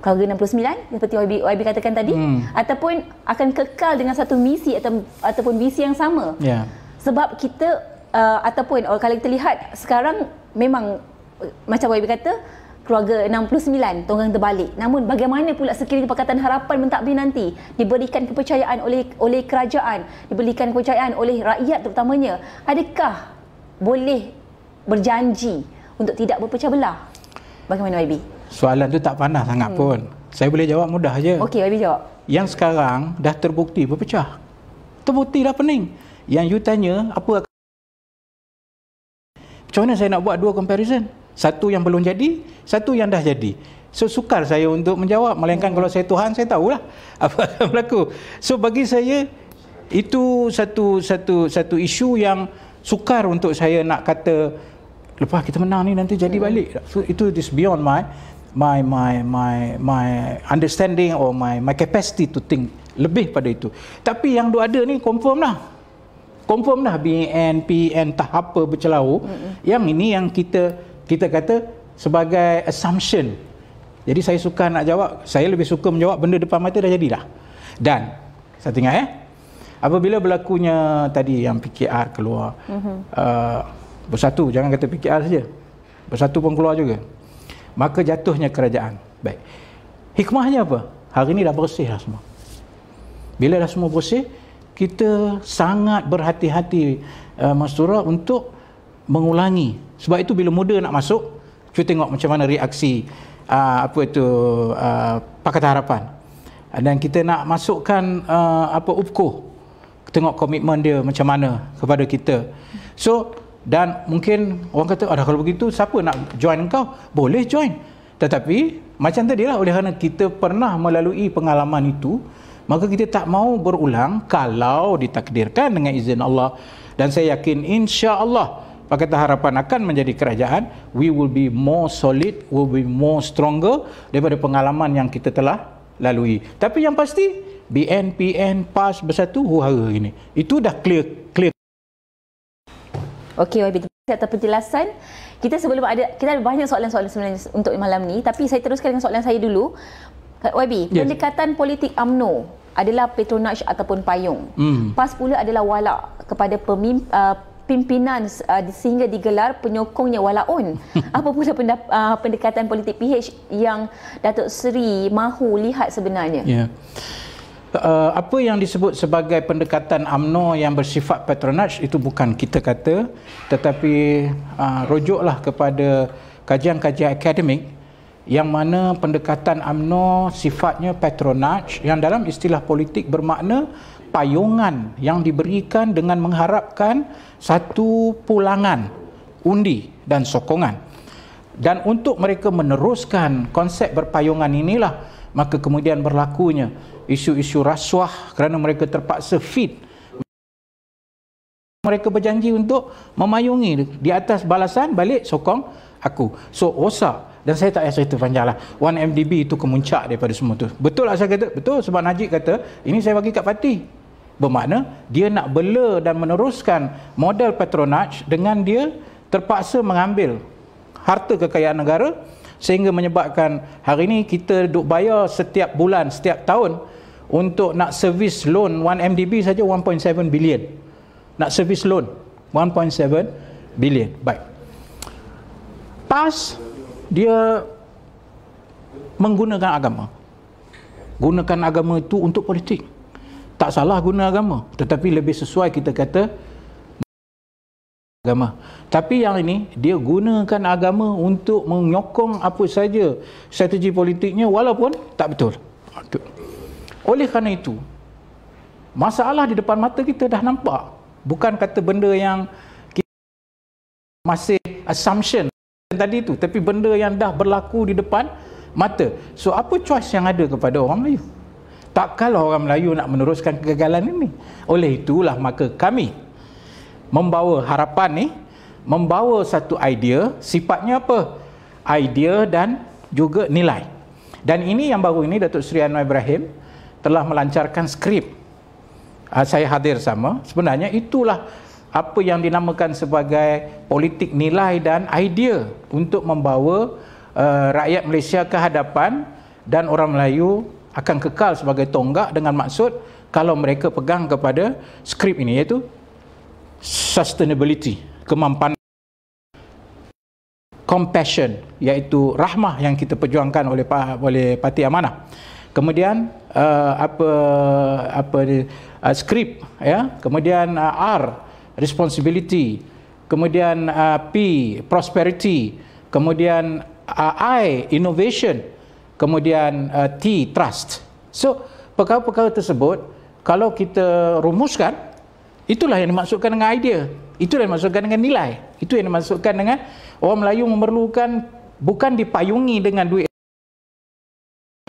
kalau 69 seperti YB, YB katakan tadi hmm. ataupun akan kekal dengan satu misi atau, ataupun visi yang sama. Yeah. Sebab kita uh, ataupun kalau kita lihat sekarang memang uh, macam YB kata keluarga 69 tonggang terbalik. Namun bagaimana pula sekiranya Pakatan Harapan mentadbir nanti diberikan kepercayaan oleh oleh kerajaan, diberikan kepercayaan oleh rakyat terutamanya. Adakah boleh berjanji untuk tidak berpecah belah? Bagaimana YB? soalan tu tak panas sangat hmm. pun. Saya boleh jawab mudah je. Okey, boleh jawab. Yang sekarang dah terbukti berpecah. Terbukti dah pening. Yang you tanya, apa akan... Macam mana saya nak buat dua comparison? Satu yang belum jadi, satu yang dah jadi. So, sukar saya untuk menjawab. Melainkan kalau saya Tuhan, saya tahulah apa akan berlaku. So, bagi saya, itu satu satu satu isu yang sukar untuk saya nak kata, lepas kita menang ni nanti jadi hmm. balik. So, itu is beyond my my my my my understanding or my my capacity to think lebih pada itu. Tapi yang dua ada ni confirm lah. Confirm lah BN, PN, tah apa bercelau. Mm-hmm. Yang ini yang kita kita kata sebagai assumption. Jadi saya suka nak jawab, saya lebih suka menjawab benda depan mata dah jadilah. Dan satu ingat eh. Apabila berlakunya tadi yang PKR keluar. Mm-hmm. Uh, bersatu jangan kata PKR saja. Bersatu pun keluar juga maka jatuhnya kerajaan baik hikmahnya apa hari ini dah bersih lah semua bila dah semua bersih kita sangat berhati-hati uh, eh, Masura untuk mengulangi sebab itu bila muda nak masuk cuba tengok macam mana reaksi uh, apa itu uh, Pakatan Harapan dan kita nak masukkan uh, apa Upkoh, tengok komitmen dia macam mana kepada kita so dan mungkin orang kata ada kalau begitu siapa nak join kau boleh join tetapi macam tadi lah oleh kerana kita pernah melalui pengalaman itu maka kita tak mau berulang kalau ditakdirkan dengan izin Allah dan saya yakin insya Allah Pakatan harapan akan menjadi kerajaan we will be more solid will be more stronger daripada pengalaman yang kita telah lalui tapi yang pasti BNPN PAS bersatu huara ini itu dah clear clear Okey, YB terima kasih atas penjelasan. Kita sebelum ada kita ada banyak soalan-soalan sebenarnya untuk malam ni, tapi saya teruskan dengan soalan saya dulu. YB, yes. pendekatan politik AMNO adalah patronage ataupun payung. Mm. PAS pula adalah walak kepada pemim, uh, pimpinan uh, sehingga digelar penyokongnya walaun. Apa pula uh, pendekatan politik PH yang Datuk Seri mahu lihat sebenarnya? Yeah. Uh, apa yang disebut sebagai pendekatan amno yang bersifat patronage itu bukan kita kata tetapi uh, rujuklah kepada kajian-kajian akademik yang mana pendekatan amno sifatnya patronage yang dalam istilah politik bermakna payungan yang diberikan dengan mengharapkan satu pulangan undi dan sokongan dan untuk mereka meneruskan konsep berpayungan inilah maka kemudian berlakunya isu-isu rasuah kerana mereka terpaksa fit mereka berjanji untuk memayungi di atas balasan balik sokong aku so rosak dan saya tak payah cerita panjang lah 1MDB itu kemuncak daripada semua tu betul lah saya kata betul sebab Najib kata ini saya bagi kat Fatih bermakna dia nak bela dan meneruskan model patronage dengan dia terpaksa mengambil harta kekayaan negara sehingga menyebabkan hari ini kita duk bayar setiap bulan setiap tahun untuk nak servis loan 1 MDB saja 1.7 bilion nak servis loan 1.7 bilion baik pas dia menggunakan agama gunakan agama itu untuk politik tak salah guna agama tetapi lebih sesuai kita kata agama. Tapi yang ini dia gunakan agama untuk menyokong apa saja strategi politiknya walaupun tak betul. Oleh kerana itu, masalah di depan mata kita dah nampak. Bukan kata benda yang kita masih assumption tadi itu, tapi benda yang dah berlaku di depan mata. So apa choice yang ada kepada orang Melayu? Takkanlah orang Melayu nak meneruskan kegagalan ini. Oleh itulah maka kami membawa harapan ni membawa satu idea sifatnya apa idea dan juga nilai dan ini yang baru ini Datuk Seri Anwar Ibrahim telah melancarkan skrip uh, saya hadir sama sebenarnya itulah apa yang dinamakan sebagai politik nilai dan idea untuk membawa uh, rakyat Malaysia ke hadapan dan orang Melayu akan kekal sebagai tonggak dengan maksud kalau mereka pegang kepada skrip ini iaitu sustainability, kemampuan compassion iaitu rahmah yang kita perjuangkan oleh oleh parti amanah. Kemudian uh, apa apa uh, skrip ya, kemudian uh, R responsibility, kemudian uh, P prosperity, kemudian uh, I innovation, kemudian uh, T trust. So perkara-perkara tersebut kalau kita rumuskan Itulah yang dimaksudkan dengan idea. Itulah yang dimaksudkan dengan nilai. Itu yang dimaksudkan dengan orang Melayu memerlukan bukan dipayungi dengan duit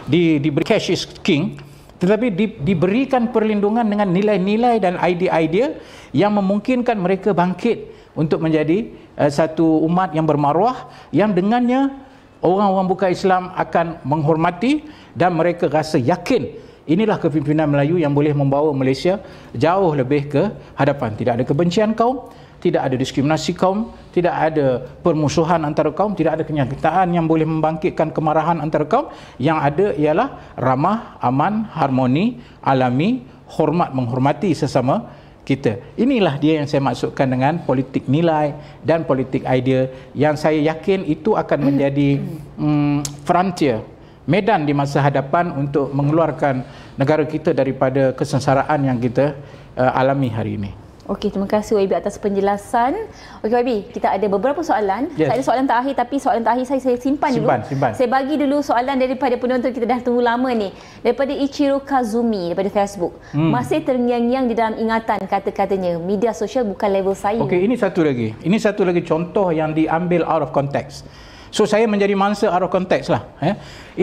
di diberi cash is king tetapi di, diberikan perlindungan dengan nilai-nilai dan idea-idea yang memungkinkan mereka bangkit untuk menjadi uh, satu umat yang bermaruah yang dengannya orang-orang bukan Islam akan menghormati dan mereka rasa yakin Inilah kepimpinan Melayu yang boleh membawa Malaysia jauh lebih ke hadapan. Tidak ada kebencian kaum, tidak ada diskriminasi kaum, tidak ada permusuhan antara kaum, tidak ada kenyataan yang boleh membangkitkan kemarahan antara kaum. Yang ada ialah ramah, aman, harmoni, alami, hormat menghormati sesama kita. Inilah dia yang saya maksudkan dengan politik nilai dan politik idea yang saya yakin itu akan menjadi mm, frontier medan di masa hadapan untuk mengeluarkan negara kita daripada kesengsaraan yang kita uh, alami hari ini. Okey, terima kasih YB atas penjelasan. Okey YB, kita ada beberapa soalan. Yes. Saya ada soalan terakhir tapi soalan terakhir saya saya simpan, simpan dulu. Simpan. Saya bagi dulu soalan daripada penonton kita dah tunggu lama ni. Daripada Ichiro Kazumi daripada Facebook. Hmm. Masih terngiang-ngiang di dalam ingatan kata-katanya, media sosial bukan level saya. Okey, ini satu lagi. Ini satu lagi contoh yang diambil out of context. So saya menjadi mangsa out of context lah. Eh.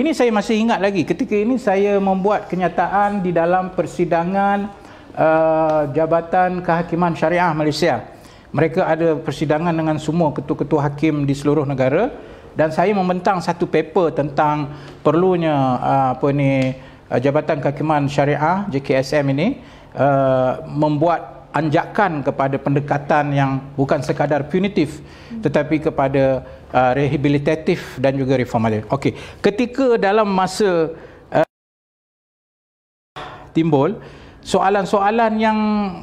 Ini saya masih ingat lagi ketika ini saya membuat kenyataan di dalam persidangan uh, Jabatan Kehakiman Syariah Malaysia. Mereka ada persidangan dengan semua ketua-ketua hakim di seluruh negara dan saya membentang satu paper tentang perlunya uh, apa ni uh, Jabatan Kehakiman Syariah JKSM ini uh, membuat anjakan kepada pendekatan yang bukan sekadar punitif tetapi kepada uh, rehabilitatif dan juga reform Okey, ketika dalam masa uh, timbul soalan-soalan yang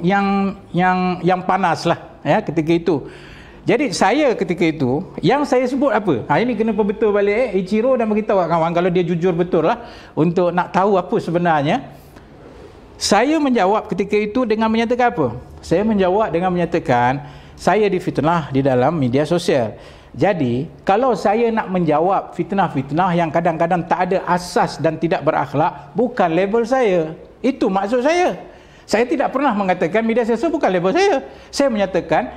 yang yang yang panas lah ya ketika itu. Jadi saya ketika itu yang saya sebut apa? Ha, ini kena perbetul balik eh? Ichiro dan beritahu kawan kalau dia jujur betul lah untuk nak tahu apa sebenarnya. Saya menjawab ketika itu dengan menyatakan apa? Saya menjawab dengan menyatakan saya difitnah di dalam media sosial. Jadi, kalau saya nak menjawab fitnah-fitnah yang kadang-kadang tak ada asas dan tidak berakhlak, bukan level saya. Itu maksud saya. Saya tidak pernah mengatakan media sosial bukan level saya. Saya menyatakan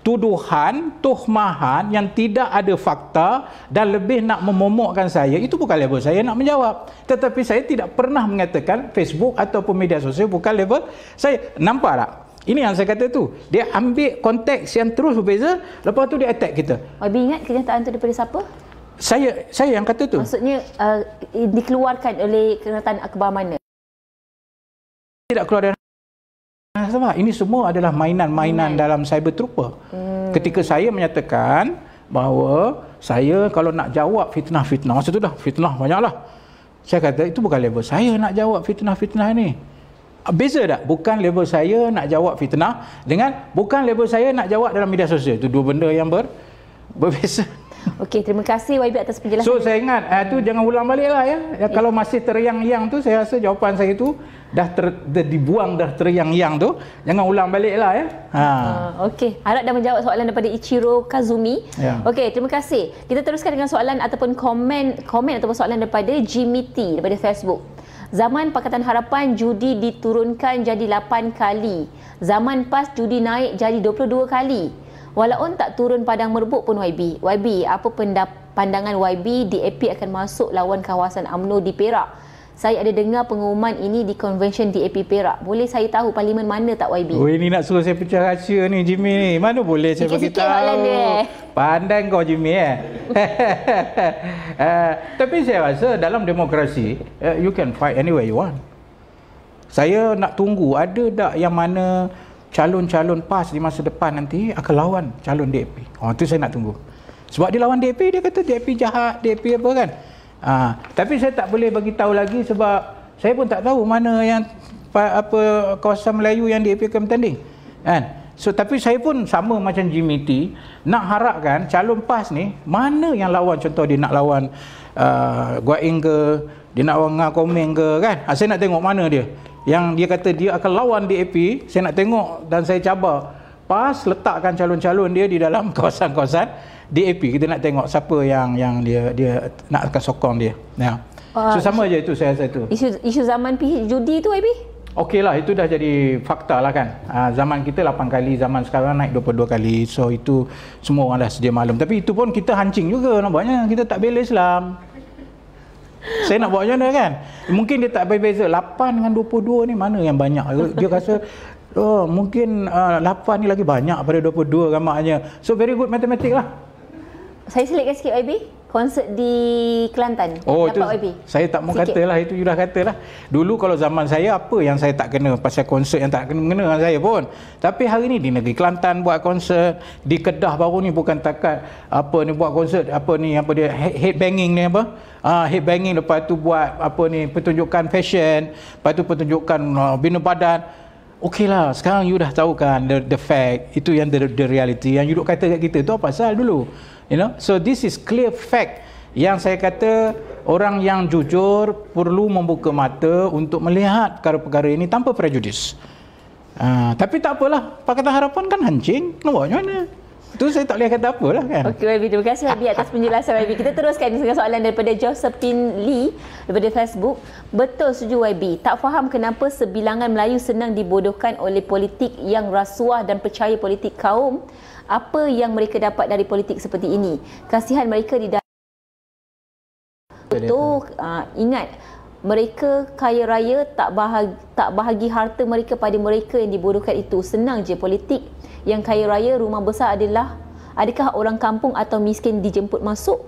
tuduhan, tuhmahan yang tidak ada fakta dan lebih nak memomokkan saya, itu bukan level saya nak menjawab. Tetapi saya tidak pernah mengatakan Facebook ataupun media sosial bukan level saya. Nampak tak? Ini yang saya kata tu. Dia ambil konteks yang terus berbeza, lepas tu dia attack kita. Oh, Abi ingat kenyataan tu daripada siapa? Saya saya yang kata tu. Maksudnya uh, dikeluarkan oleh kenyataan akbar mana? Tidak keluar dari sebab ini semua adalah mainan-mainan hmm. dalam cyber trooper. Hmm. Ketika saya menyatakan bahawa saya kalau nak jawab fitnah-fitnah, maksud tu dah fitnah banyaklah. Saya kata itu bukan level saya nak jawab fitnah-fitnah ni. Ah, beza tak? Bukan level saya nak jawab fitnah dengan bukan level saya nak jawab dalam media sosial. Itu dua benda yang ber, berbeza. Okey, terima kasih YB atas penjelasan. So, saya ingat, hmm. Ah, itu jangan ulang balik lah ya. ya eh. Kalau masih teriang-iang tu, saya rasa jawapan saya itu dah, ter, dah dibuang dah teriang-iang tu. Jangan ulang balik lah ya. Ha. Uh, Okey, harap dah menjawab soalan daripada Ichiro Kazumi. Ya. Okey, terima kasih. Kita teruskan dengan soalan ataupun komen komen ataupun soalan daripada Jimmy T daripada Facebook. Zaman Pakatan Harapan judi diturunkan jadi 8 kali. Zaman PAS judi naik jadi 22 kali. Walaupun tak turun padang merbuk pun YB. YB, apa pendap- pandangan YB DAP akan masuk lawan kawasan AMNO di Perak? saya ada dengar pengumuman ini di convention DAP Perak. Boleh saya tahu parlimen mana tak YB? Oh, ini nak suruh saya pecah rahsia ni Jimmy ni. Mana boleh saya bagi tahu. Pandai kau Jimmy eh. uh, tapi saya rasa dalam demokrasi, uh, you can fight anywhere you want. Saya nak tunggu ada tak yang mana calon-calon PAS di masa depan nanti akan lawan calon DAP. Oh, tu saya nak tunggu. Sebab dia lawan DAP, dia kata DAP jahat, DAP apa kan. Ha, tapi saya tak boleh bagi tahu lagi sebab saya pun tak tahu mana yang apa kawasan Melayu yang di APKM tanding. Kan? So tapi saya pun sama macam Jimmy T nak harapkan calon PAS ni mana yang lawan contoh dia nak lawan uh, Guaing ke dia nak lawan Komeng ke kan ha, saya nak tengok mana dia yang dia kata dia akan lawan DAP saya nak tengok dan saya cabar PAS letakkan calon-calon dia di dalam kawasan-kawasan DAP kita nak tengok siapa yang yang dia dia nak akan sokong dia. Ya. Ah, so uh, sama aja itu saya rasa itu. Isu isu zaman PH judi tu AB? Okey lah, itu dah jadi fakta lah kan. Ha, zaman kita 8 kali, zaman sekarang naik 22 kali. So itu semua orang dah sedia maklum. Tapi itu pun kita hancing juga nampaknya. Kita tak bela Islam. Saya nak buat macam mana kan? Mungkin dia tak berbeza. 8 dengan 22 ni mana yang banyak? Dia rasa oh, mungkin uh, ah, 8 ni lagi banyak pada 22 gambarnya. So very good matematik lah. Saya selitkan sikit YB Konsert di Kelantan Oh itu YB. Saya tak mau kata lah Itu sudah kata lah Dulu kalau zaman saya Apa yang saya tak kena Pasal konsert yang tak kena Mengena dengan saya pun Tapi hari ni Di negeri Kelantan Buat konsert Di Kedah baru ni Bukan takat Apa ni buat konsert Apa ni apa dia banging ni apa Ah, uh, Headbanging Lepas tu buat Apa ni Pertunjukan fashion Lepas tu pertunjukan uh, Bina badan Okey lah, sekarang you dah tahu kan the, the fact, itu yang the, the reality. Yang you duk kata kat kita tu apa pasal dulu? You know, so this is clear fact yang saya kata orang yang jujur perlu membuka mata untuk melihat perkara-perkara ini tanpa prejudis. Uh, tapi tak apalah, Pakatan Harapan kan hancing, nampaknya tu saya tak boleh kata apa lah kan. Okey, Abi. Terima kasih Abi atas penjelasan Abi. Kita teruskan dengan soalan daripada Josephine Lee daripada Facebook. Betul setuju YB. Tak faham kenapa sebilangan Melayu senang dibodohkan oleh politik yang rasuah dan percaya politik kaum. Apa yang mereka dapat dari politik seperti ini? Kasihan mereka di dalam Betul. Uh, ingat, mereka kaya raya tak bahagi, tak bahagi harta mereka pada mereka yang dibodohkan itu. Senang je politik yang kaya raya rumah besar adalah adakah orang kampung atau miskin dijemput masuk?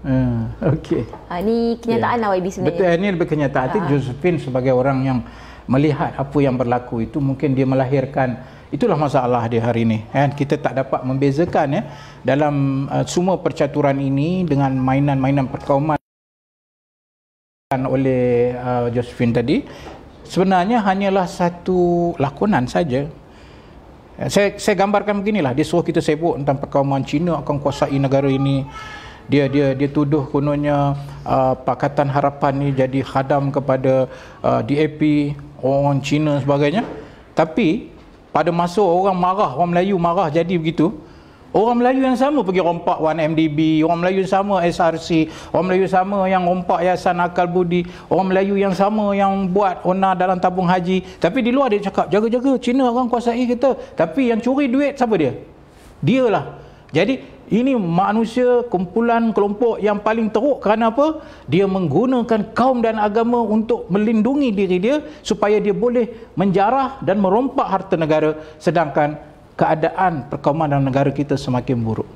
Uh, hmm, okay. Ha, ini kenyataan yeah. lah sebenarnya. Betul, ini lebih kenyataan. Ha. Josephine sebagai orang yang melihat apa yang berlaku itu mungkin dia melahirkan itulah masalah dia hari ini kan kita tak dapat membezakan ya dalam uh, semua percaturan ini dengan mainan-mainan perkauman oleh uh, Josephine tadi sebenarnya hanyalah satu lakonan saja saya, saya gambarkan beginilah dia suruh kita sibuk tentang perkawaman Cina akan kuasai negara ini dia dia dia tuduh kononnya uh, Pakatan Harapan ni jadi khadam kepada uh, DAP orang Cina sebagainya tapi pada masa orang marah orang Melayu marah jadi begitu Orang Melayu yang sama pergi rompak 1MDB, orang Melayu yang sama SRC, orang Melayu yang sama yang rompak Yayasan Akal Budi, orang Melayu yang sama yang buat ONA dalam tabung haji. Tapi di luar dia cakap, jaga-jaga Cina orang kuasai kita. Tapi yang curi duit siapa dia? Dia lah. Jadi ini manusia kumpulan kelompok yang paling teruk kerana apa? Dia menggunakan kaum dan agama untuk melindungi diri dia supaya dia boleh menjarah dan merompak harta negara sedangkan keadaan perkauman dalam negara kita semakin buruk.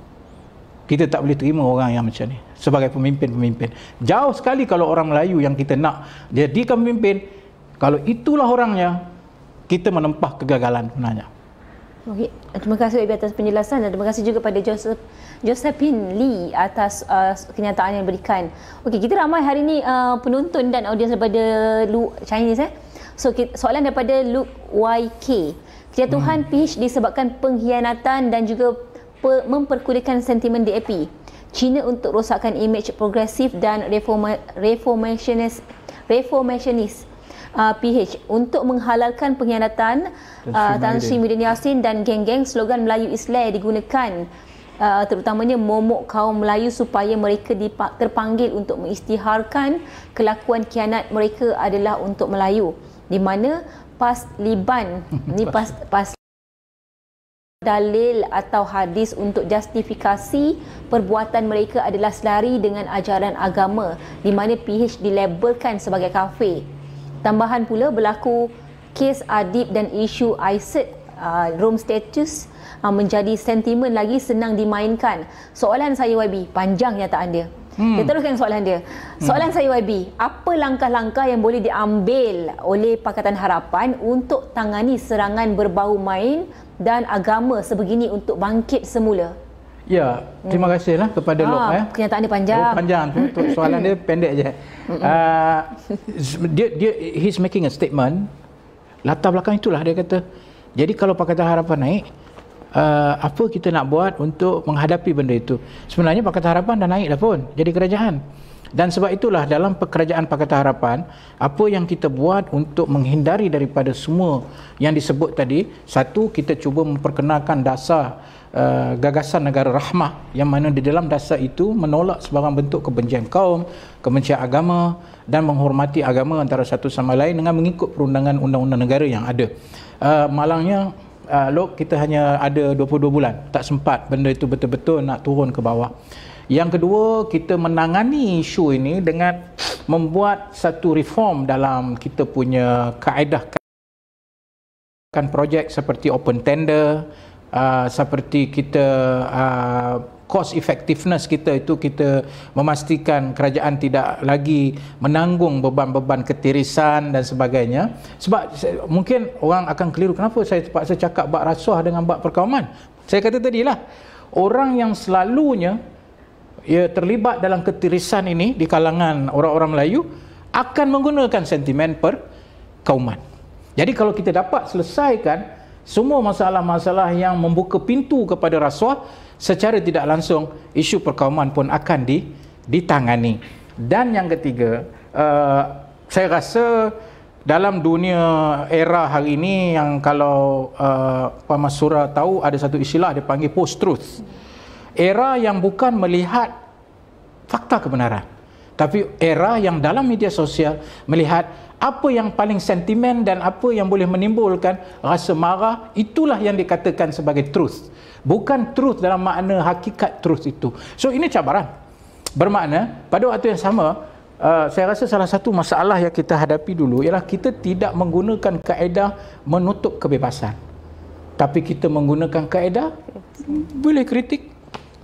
Kita tak boleh terima orang yang macam ni sebagai pemimpin-pemimpin. Jauh sekali kalau orang Melayu yang kita nak jadikan pemimpin, kalau itulah orangnya, kita menempah kegagalan sebenarnya. Okay, terima kasih Ibu atas penjelasan dan terima kasih juga kepada Joseph Josephine Lee atas uh, kenyataan yang diberikan. Okay, kita ramai hari ini uh, penonton dan audiens daripada Luke Chinese eh. So soalan daripada Luke YK. Kejatuhan hmm. Peach disebabkan pengkhianatan dan juga pe- memperkulikan sentimen DAP. China untuk rosakkan imej progresif dan reforma- reformationist, reformationist uh, PH untuk menghalalkan pengkhianatan uh, Tan Sri Muhyiddin Yassin dan geng-geng slogan Melayu Islam digunakan uh, terutamanya momok kaum Melayu supaya mereka terpanggil untuk mengisytiharkan kelakuan kianat mereka adalah untuk Melayu di mana pas liban ni pas pas dalil atau hadis untuk justifikasi perbuatan mereka adalah selari dengan ajaran agama di mana PH dilabelkan sebagai kafir. Tambahan pula berlaku kes Adib dan isu Aisyid uh, Rome status uh, menjadi sentimen lagi senang dimainkan. Soalan saya YB, panjang nyataan anda. Hmm. Kita teruskan soalan dia. Soalan hmm. saya YB, apa langkah-langkah yang boleh diambil oleh Pakatan Harapan untuk tangani serangan berbau main dan agama sebegini untuk bangkit semula? Ya, terima hmm. kasihlah kepada ah, Lok. Eh. Kenyataan dia panjang. Oh, panjang. Soalan dia pendek je. Uh, dia, dia, he's making a statement. Latar belakang itulah dia kata. Jadi kalau Pakatan Harapan naik, uh, apa kita nak buat untuk menghadapi benda itu sebenarnya Pakatan Harapan dah naik dah pun jadi kerajaan dan sebab itulah dalam pekerjaan Pakatan Harapan apa yang kita buat untuk menghindari daripada semua yang disebut tadi satu kita cuba memperkenalkan dasar Uh, gagasan negara rahmah yang mana di dalam dasar itu menolak sebarang bentuk kebencian kaum, kebencian agama dan menghormati agama antara satu sama lain dengan mengikut perundangan undang-undang negara yang ada. Uh, malangnya uh, ah, look kita hanya ada 22 bulan tak sempat benda itu betul-betul nak turun ke bawah yang kedua kita menangani isu ini dengan membuat satu reform dalam kita punya kaedah kan projek seperti open tender uh, seperti kita uh, cost effectiveness kita itu kita memastikan kerajaan tidak lagi menanggung beban-beban ketirisan dan sebagainya sebab mungkin orang akan keliru kenapa saya terpaksa cakap bab rasuah dengan bab perkawaman saya kata tadilah orang yang selalunya ya terlibat dalam ketirisan ini di kalangan orang-orang Melayu akan menggunakan sentimen perkauman jadi kalau kita dapat selesaikan semua masalah-masalah yang membuka pintu kepada rasuah, secara tidak langsung isu perkauman pun akan di, ditangani dan yang ketiga uh, saya rasa dalam dunia era hari ini yang kalau uh, eh, Pak Masura tahu ada satu istilah dia panggil post truth era yang bukan melihat fakta kebenaran tapi era yang dalam media sosial melihat apa yang paling sentimen dan apa yang boleh menimbulkan rasa marah itulah yang dikatakan sebagai truth bukan truth dalam makna hakikat truth itu so ini cabaran bermakna pada waktu yang sama uh, saya rasa salah satu masalah yang kita hadapi dulu ialah kita tidak menggunakan kaedah menutup kebebasan tapi kita menggunakan kaedah boleh kritik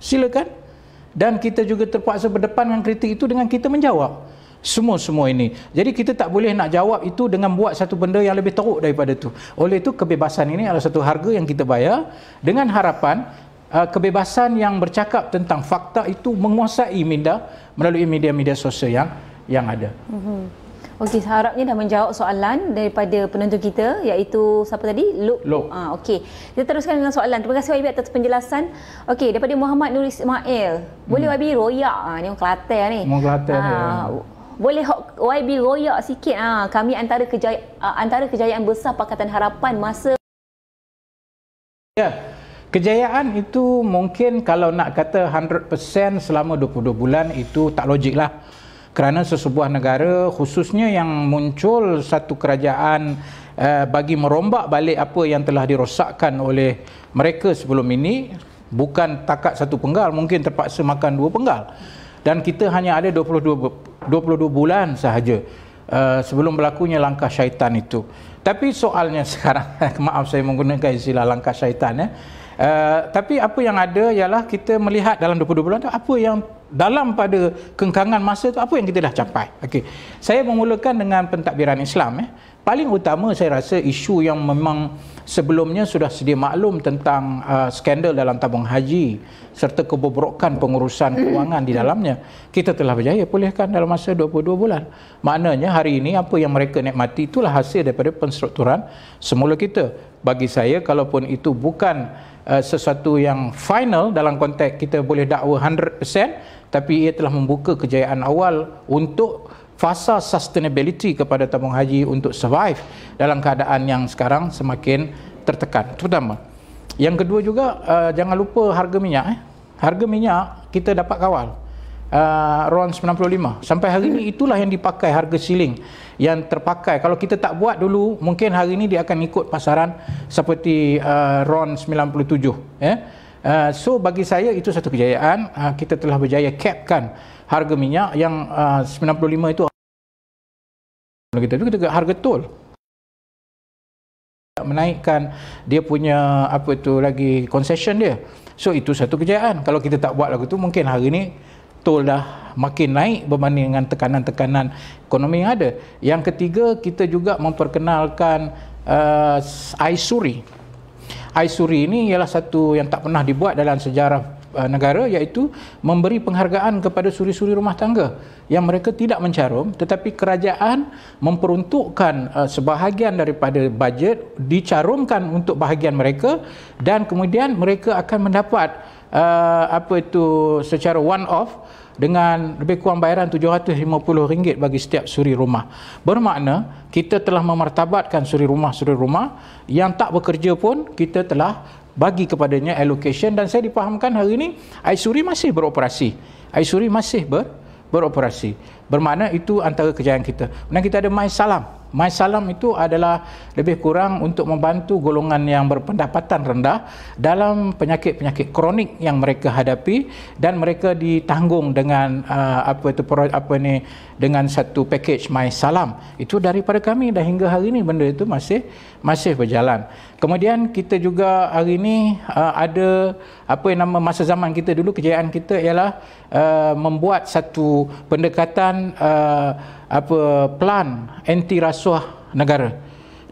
silakan dan kita juga terpaksa berdepan dengan kritik itu dengan kita menjawab semua-semua ini. Jadi kita tak boleh nak jawab itu dengan buat satu benda yang lebih teruk daripada itu. Oleh itu kebebasan ini adalah satu harga yang kita bayar dengan harapan uh, kebebasan yang bercakap tentang fakta itu menguasai minda melalui media-media sosial yang yang ada. Mhm. Okey, saya harapnya dah menjawab soalan daripada penonton kita iaitu siapa tadi? Lok. Lok. Ah, okey. Kita teruskan dengan soalan. Terima kasih YB atas penjelasan. Okey, daripada Muhammad Nur Ismail. Boleh YB hmm. royak ah orang Kelantan ni. Orang Kelantan ah, ni. Ya boleh YB royak sikit ha kami antara kejayaan antara kejayaan besar pakatan harapan masa ya kejayaan itu mungkin kalau nak kata 100% selama 22 bulan itu tak logik lah kerana sesebuah negara khususnya yang muncul satu kerajaan uh, bagi merombak balik apa yang telah dirosakkan oleh mereka sebelum ini bukan takat satu penggal mungkin terpaksa makan dua penggal dan kita hanya ada 22 22 bulan sahaja uh, sebelum berlakunya langkah syaitan itu tapi soalnya sekarang maaf saya menggunakan istilah langkah syaitan ya Uh, tapi apa yang ada ialah kita melihat dalam 22 bulan itu apa yang dalam pada kengkangan masa tu apa yang kita dah capai. Okay, Saya memulakan dengan pentadbiran Islam eh. Paling utama saya rasa isu yang memang sebelumnya sudah sedia maklum tentang uh, skandal dalam tabung haji serta kebobrokan pengurusan kewangan di dalamnya. Kita telah berjaya pulihkan dalam masa 22 bulan. Maknanya hari ini apa yang mereka nikmati itulah hasil daripada penstrukturan semula kita. Bagi saya kalaupun itu bukan uh, sesuatu yang final dalam konteks kita boleh dakwa 100% tapi ia telah membuka kejayaan awal untuk fasa sustainability kepada tabung haji untuk survive dalam keadaan yang sekarang semakin tertekan. Terutama. Yang kedua juga uh, jangan lupa harga minyak eh. Harga minyak kita dapat kawal uh, RON 95 Sampai hari ini itulah yang dipakai harga siling Yang terpakai Kalau kita tak buat dulu Mungkin hari ini dia akan ikut pasaran Seperti uh, RON 97 eh. uh, So bagi saya itu satu kejayaan uh, Kita telah berjaya capkan harga minyak Yang uh, 95 itu kalau kita juga dekat harga tol menaikkan dia punya apa tu lagi concession dia so itu satu kejayaan kalau kita tak buat lagu tu mungkin hari ni tol dah makin naik berbanding dengan tekanan-tekanan ekonomi yang ada yang ketiga kita juga memperkenalkan uh, Aisuri Aisuri ini ialah satu yang tak pernah dibuat dalam sejarah uh, negara iaitu memberi penghargaan kepada suri-suri rumah tangga yang mereka tidak mencarum tetapi kerajaan memperuntukkan uh, sebahagian daripada bajet dicarumkan untuk bahagian mereka dan kemudian mereka akan mendapat uh, apa itu secara one off dengan lebih kurang bayaran RM750 bagi setiap suri rumah. Bermakna kita telah memartabatkan suri rumah-suri rumah yang tak bekerja pun kita telah bagi kepadanya allocation dan saya dipahamkan hari ini Aisuri masih beroperasi. Aisuri masih ber, beroperasi. Bermakna itu antara kejayaan kita. Kemudian kita ada Mai Salam. My Salam itu adalah lebih kurang untuk membantu golongan yang berpendapatan rendah dalam penyakit-penyakit kronik yang mereka hadapi dan mereka ditanggung dengan uh, apa itu apa ni dengan satu package My Salam. Itu daripada kami dah hingga hari ini benda itu masih masih berjalan. Kemudian kita juga hari ini uh, ada apa yang nama masa zaman kita dulu kejayaan kita ialah uh, membuat satu pendekatan uh, apa plan anti rasuah negara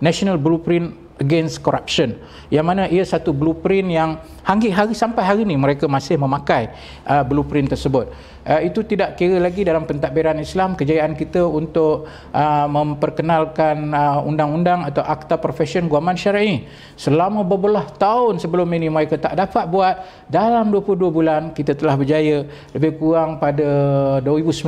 national blueprint against corruption yang mana ia satu blueprint yang hari-hari sampai hari ini mereka masih memakai uh, blueprint tersebut uh, itu tidak kira lagi dalam pentadbiran Islam kejayaan kita untuk uh, memperkenalkan uh, undang-undang atau akta profession guaman syar'i selama berbelah tahun sebelum ini mereka tak dapat buat dalam 22 bulan kita telah berjaya lebih kurang pada 2019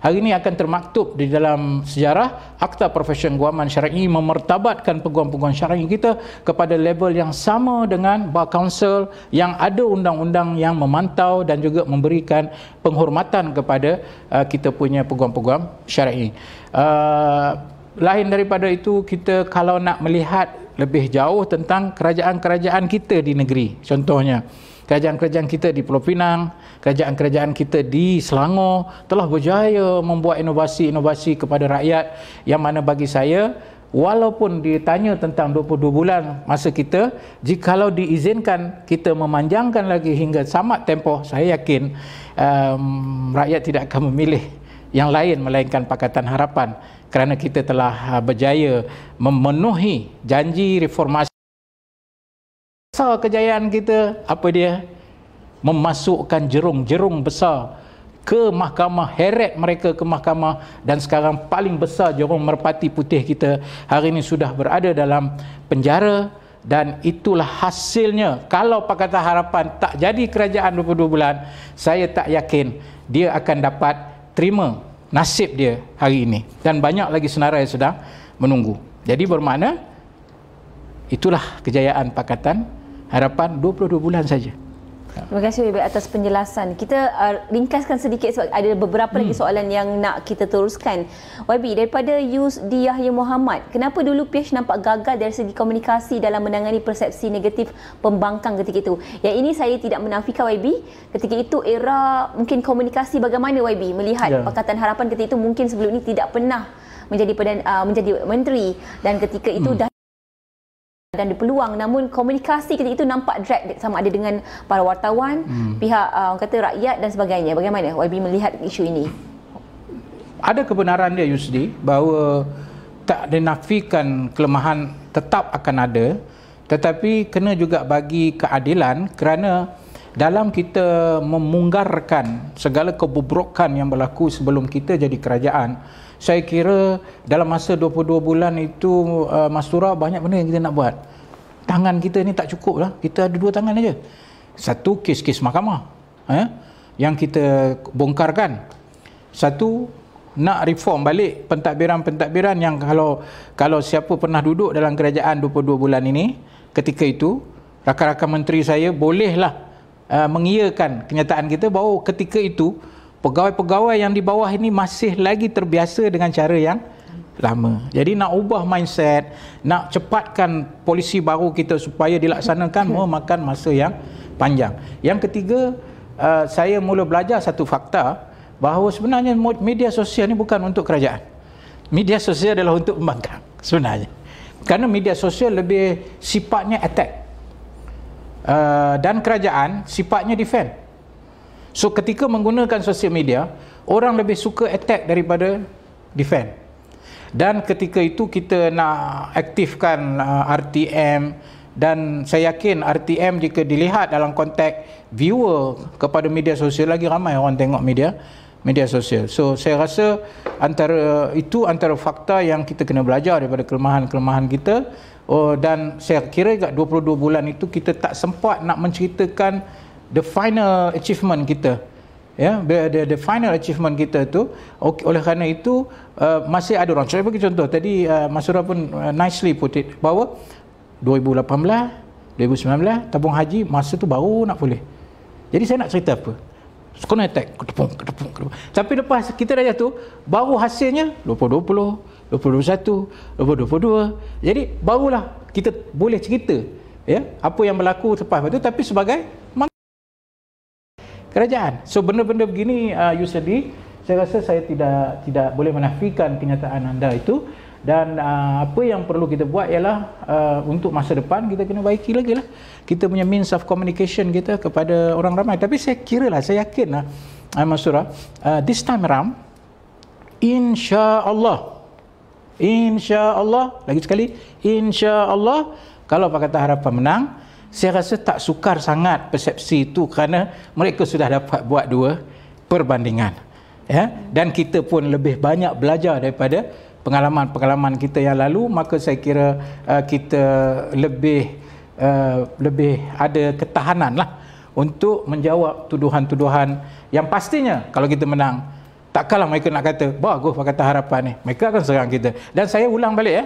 hari ini akan termaktub di dalam sejarah akta profession guaman syar'i memertabatkan peguam-peguam syar'i kita kepada level yang sama dengan bar council yang ada undang-undang yang memantau dan juga memberikan penghormatan kepada uh, kita punya peguam-peguam syar'i. Uh, lain daripada itu kita kalau nak melihat lebih jauh tentang kerajaan-kerajaan kita di negeri contohnya kerajaan-kerajaan kita di Pulau Pinang, kerajaan-kerajaan kita di Selangor telah berjaya membuat inovasi-inovasi kepada rakyat yang mana bagi saya walaupun ditanya tentang 22 bulan masa kita jikalau diizinkan kita memanjangkan lagi hingga samat tempoh saya yakin um, rakyat tidak akan memilih yang lain melainkan Pakatan Harapan kerana kita telah ah, berjaya memenuhi janji reformasi besar kejayaan kita apa dia memasukkan jerung-jerung besar ke mahkamah heret mereka ke mahkamah dan sekarang paling besar jorong merpati putih kita hari ini sudah berada dalam penjara dan itulah hasilnya kalau Pakatan Harapan tak jadi kerajaan 22 bulan saya tak yakin dia akan dapat terima nasib dia hari ini dan banyak lagi senarai yang sedang menunggu jadi bermakna itulah kejayaan Pakatan Harapan 22 bulan saja Ya. Terima kasih Wibi atas penjelasan. Kita uh, ringkaskan sedikit sebab ada beberapa hmm. lagi soalan yang nak kita teruskan. Wibi, daripada Yus di Yahya Muhammad, kenapa dulu PH nampak gagal dari segi komunikasi dalam menangani persepsi negatif pembangkang ketika itu? Ya ini saya tidak menafikan Wibi. Ketika itu era mungkin komunikasi bagaimana Wibi melihat ya. Pakatan Harapan ketika itu mungkin sebelum ini tidak pernah menjadi, uh, menjadi menteri dan ketika itu hmm. dah dan ada peluang namun komunikasi ketika itu nampak drag sama ada dengan para wartawan hmm. pihak uh, kata rakyat dan sebagainya bagaimana YB melihat isu ini ada kebenaran dia Yusdi bahawa tak dinafikan kelemahan tetap akan ada tetapi kena juga bagi keadilan kerana dalam kita memunggarkan segala kebubrokan yang berlaku sebelum kita jadi kerajaan saya kira dalam masa 22 bulan itu uh, Mastura banyak benda yang kita nak buat tangan kita ni tak cukup lah kita ada dua tangan aja satu kes-kes mahkamah eh, yang kita bongkarkan satu nak reform balik pentadbiran-pentadbiran yang kalau kalau siapa pernah duduk dalam kerajaan 22 bulan ini ketika itu rakan-rakan menteri saya bolehlah uh, mengiyakan kenyataan kita bahawa ketika itu pegawai-pegawai yang di bawah ini masih lagi terbiasa dengan cara yang lama. Jadi nak ubah mindset, nak cepatkan polisi baru kita supaya dilaksanakan memakan masa yang panjang. Yang ketiga, uh, saya mula belajar satu fakta bahawa sebenarnya media sosial ini bukan untuk kerajaan. Media sosial adalah untuk pembangkang sebenarnya. Kerana media sosial lebih sifatnya attack. Uh, dan kerajaan sifatnya defend. So ketika menggunakan sosial media, orang lebih suka attack daripada defend. Dan ketika itu kita nak aktifkan uh, RTM dan saya yakin RTM jika dilihat dalam konteks viewer kepada media sosial lagi ramai orang tengok media media sosial. So saya rasa antara uh, itu antara fakta yang kita kena belajar daripada kelemahan-kelemahan kita. Oh dan saya kira dekat 22 bulan itu kita tak sempat nak menceritakan the final achievement kita ya yeah, the, the final achievement kita tu okay, oleh kerana itu uh, masih ada orang saya bagi contoh tadi uh, Masura pun uh, nicely put it bahawa 2018 2019 tabung haji masa tu baru nak boleh jadi saya nak cerita apa Skor attack ketepung, ketepung, ketepung. Tapi lepas kita dah jatuh Baru hasilnya 20-20 21 22 Jadi barulah kita boleh cerita ya Apa yang berlaku lepas itu Tapi sebagai kerajaan. So benda-benda begini uh, you sedih, saya rasa saya tidak tidak boleh menafikan kenyataan anda itu dan uh, apa yang perlu kita buat ialah uh, untuk masa depan kita kena baiki lagi lah kita punya means of communication kita kepada orang ramai tapi saya kira lah saya yakin lah uh, Masura uh, this time around insya Allah insya Allah lagi sekali insya Allah kalau Pakatan Harapan menang saya rasa tak sukar sangat persepsi itu kerana mereka sudah dapat buat dua perbandingan ya dan kita pun lebih banyak belajar daripada pengalaman-pengalaman kita yang lalu maka saya kira uh, kita lebih uh, lebih ada ketahanan lah untuk menjawab tuduhan-tuduhan yang pastinya kalau kita menang tak kalah mereka nak kata bagus pakai harapan ni mereka akan serang kita dan saya ulang balik ya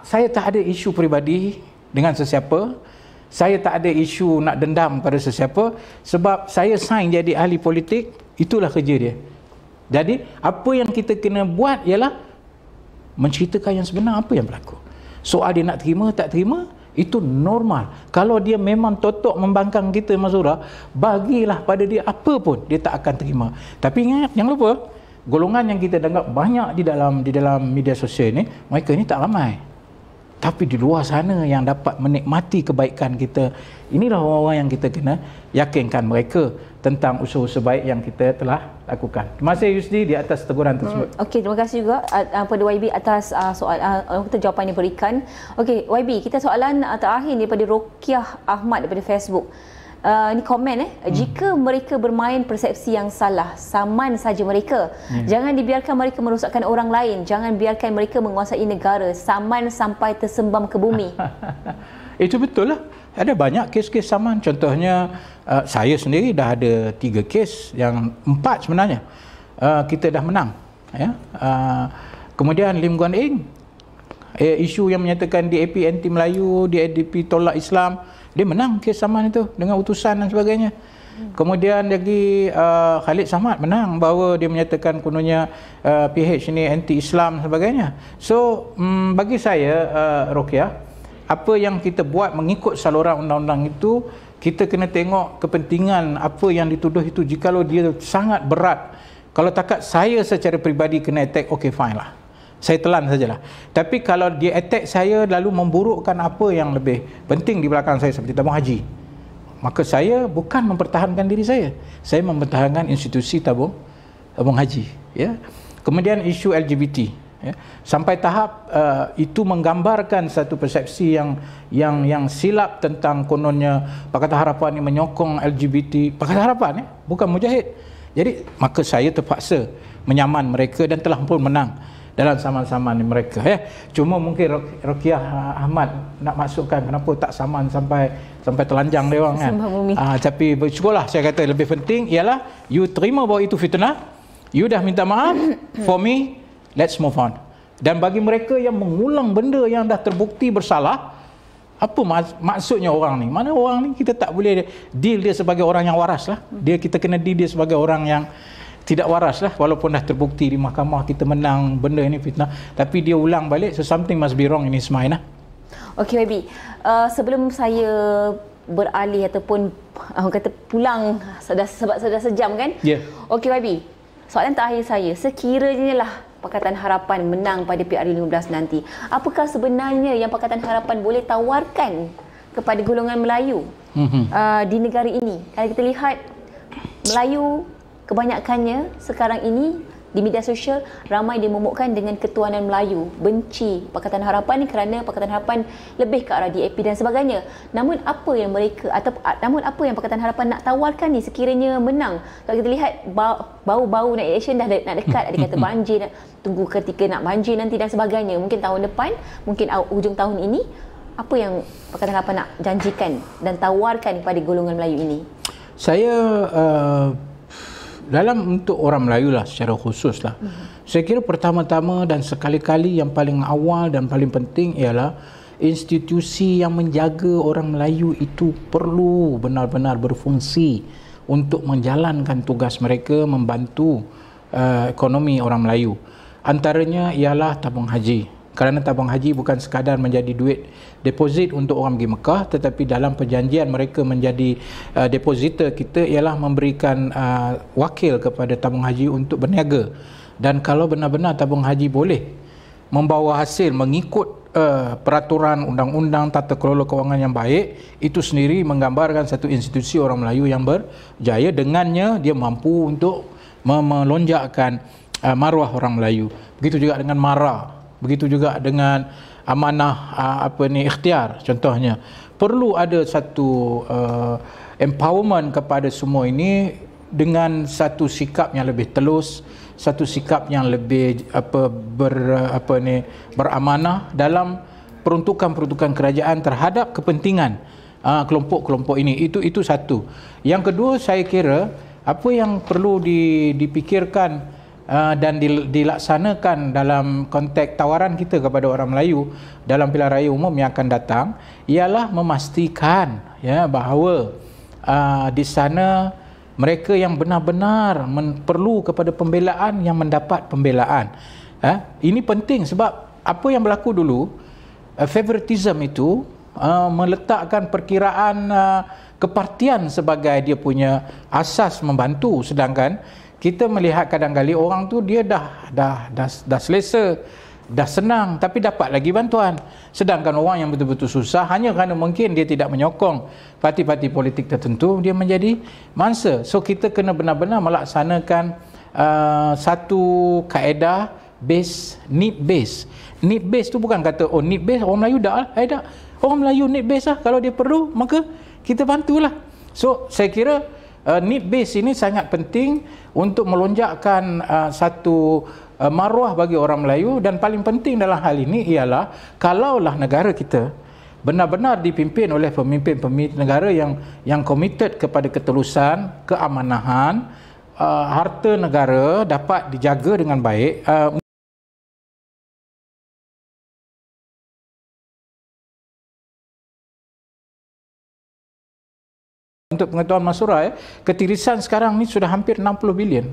saya tak ada isu peribadi dengan sesiapa saya tak ada isu nak dendam pada sesiapa sebab saya sign jadi ahli politik itulah kerja dia jadi apa yang kita kena buat ialah menceritakan yang sebenar apa yang berlaku soal dia nak terima tak terima itu normal kalau dia memang totok membangkang kita Mazura bagilah pada dia apa pun dia tak akan terima tapi ingat jangan lupa golongan yang kita dengar banyak di dalam di dalam media sosial ni mereka ni tak ramai tapi di luar sana yang dapat menikmati kebaikan kita inilah orang-orang yang kita kena yakinkan mereka tentang usaha-usaha baik yang kita telah lakukan. Terima kasih Yusdi di atas teguran hmm, tersebut. Hmm. Okey, terima kasih juga kepada uh, YB atas uh, soal uh, atau jawapan yang diberikan. Okey, YB, kita soalan uh, terakhir daripada Rokiah Ahmad daripada Facebook uh, eh, ni komen eh hmm. jika mereka bermain persepsi yang salah saman saja mereka hmm. jangan dibiarkan mereka merosakkan orang lain jangan biarkan mereka menguasai negara saman sampai tersembam ke bumi itu betul lah ada banyak kes-kes saman contohnya uh, saya sendiri dah ada tiga kes yang empat sebenarnya uh, kita dah menang ya uh, kemudian Lim Guan Eng eh, isu yang menyatakan DAP anti Melayu DAP tolak Islam dia menang kes saman itu dengan utusan dan sebagainya Kemudian lagi uh, Khalid Samad menang bahawa dia menyatakan kononnya uh, PH ini anti-Islam sebagainya. So um, bagi saya uh, Rokiah, apa yang kita buat mengikut saluran undang-undang itu, kita kena tengok kepentingan apa yang dituduh itu jikalau dia sangat berat. Kalau takat saya secara peribadi kena attack, okay fine lah saya telan sajalah tapi kalau dia attack saya lalu memburukkan apa yang lebih penting di belakang saya seperti tabung haji maka saya bukan mempertahankan diri saya saya mempertahankan institusi tabung tabung haji ya kemudian isu LGBT ya sampai tahap uh, itu menggambarkan satu persepsi yang yang yang silap tentang kononnya Pakatan Harapan ini menyokong LGBT Pakatan Harapan ya bukan mujahid jadi maka saya terpaksa menyaman mereka dan telah pun menang dalam saman-saman mereka ya. Cuma mungkin Rokiah ah, Ahmad nak masukkan kenapa tak saman sampai sampai telanjang dia orang kan. Uh, tapi bersyukurlah saya kata lebih penting ialah you terima bahawa itu fitnah. You dah minta maaf for me. Let's move on. Dan bagi mereka yang mengulang benda yang dah terbukti bersalah, apa maksudnya orang ni? Mana orang ni kita tak boleh deal dia sebagai orang yang waras lah. Dia kita kena deal dia sebagai orang yang tidak waras lah walaupun dah terbukti di mahkamah kita menang benda ini fitnah tapi dia ulang balik so something must be wrong in his mind lah Okay baby uh, sebelum saya beralih ataupun ah, orang kata pulang sudah sebab sudah sejam kan ya yeah. Okay baby soalan terakhir saya sekiranya lah Pakatan Harapan menang pada PRU 15 nanti apakah sebenarnya yang Pakatan Harapan boleh tawarkan kepada golongan Melayu mm-hmm. uh, di negara ini kalau kita lihat Melayu kebanyakannya sekarang ini di media sosial ramai dimomokkan dengan ketuanan Melayu benci Pakatan Harapan kerana Pakatan Harapan lebih ke arah DAP dan sebagainya. Namun apa yang mereka atau namun apa yang Pakatan Harapan nak tawarkan ni sekiranya menang? Kalau kita lihat bau-bau nak election dah nak dekat ada kata banjir nak tunggu ketika nak banjir nanti dan sebagainya. Mungkin tahun depan, mungkin hujung tahun ini apa yang Pakatan Harapan nak janjikan dan tawarkan kepada golongan Melayu ini? Saya uh dalam untuk orang Melayu lah secara khusus lah. Hmm. Saya kira pertama-tama dan sekali-kali yang paling awal dan paling penting ialah institusi yang menjaga orang Melayu itu perlu benar-benar berfungsi untuk menjalankan tugas mereka membantu uh, ekonomi orang Melayu. Antaranya ialah tabung haji kerana tabung haji bukan sekadar menjadi duit deposit untuk orang pergi Mekah tetapi dalam perjanjian mereka menjadi uh, depositor kita ialah memberikan uh, wakil kepada tabung haji untuk berniaga dan kalau benar-benar tabung haji boleh membawa hasil mengikut uh, peraturan undang-undang tata kelola kewangan yang baik itu sendiri menggambarkan satu institusi orang Melayu yang berjaya dengannya dia mampu untuk melonjakkan uh, maruah orang Melayu begitu juga dengan mara begitu juga dengan amanah ah, apa ni ikhtiar contohnya perlu ada satu uh, empowerment kepada semua ini dengan satu sikap yang lebih telus satu sikap yang lebih apa ber apa ni beramanah dalam peruntukan-peruntukan kerajaan terhadap kepentingan uh, kelompok-kelompok ini itu itu satu yang kedua saya kira apa yang perlu di, dipikirkan Ah, dan dilaksanakan dalam konteks tawaran kita kepada orang Melayu dalam pilihan raya umum yang akan datang ialah memastikan ya bahawa uh, di sana mereka yang benar-benar perlu kepada pembelaan yang mendapat pembelaan. Eh, ini penting sebab apa yang berlaku dulu uh, favoritism itu uh, meletakkan perkiraan uh, kepartian sebagai dia punya asas membantu sedangkan kita melihat kadang-kali orang tu dia dah, dah dah dah selesa dah senang tapi dapat lagi bantuan sedangkan orang yang betul-betul susah hanya kerana mungkin dia tidak menyokong parti-parti politik tertentu dia menjadi mangsa so kita kena benar-benar melaksanakan uh, satu kaedah base need base need base tu bukan kata oh need base orang Melayu dah ada ah, eh orang Melayu need base lah kalau dia perlu maka kita bantulah so saya kira uh, need base ini sangat penting untuk melonjakkan uh, satu uh, maruah bagi orang Melayu dan paling penting dalam hal ini ialah kalaulah negara kita benar-benar dipimpin oleh pemimpin-pemimpin negara yang yang committed kepada ketelusan, keamanahan, uh, harta negara dapat dijaga dengan baik uh, untuk pengetahuan Masura eh, ketirisan sekarang ni sudah hampir 60 bilion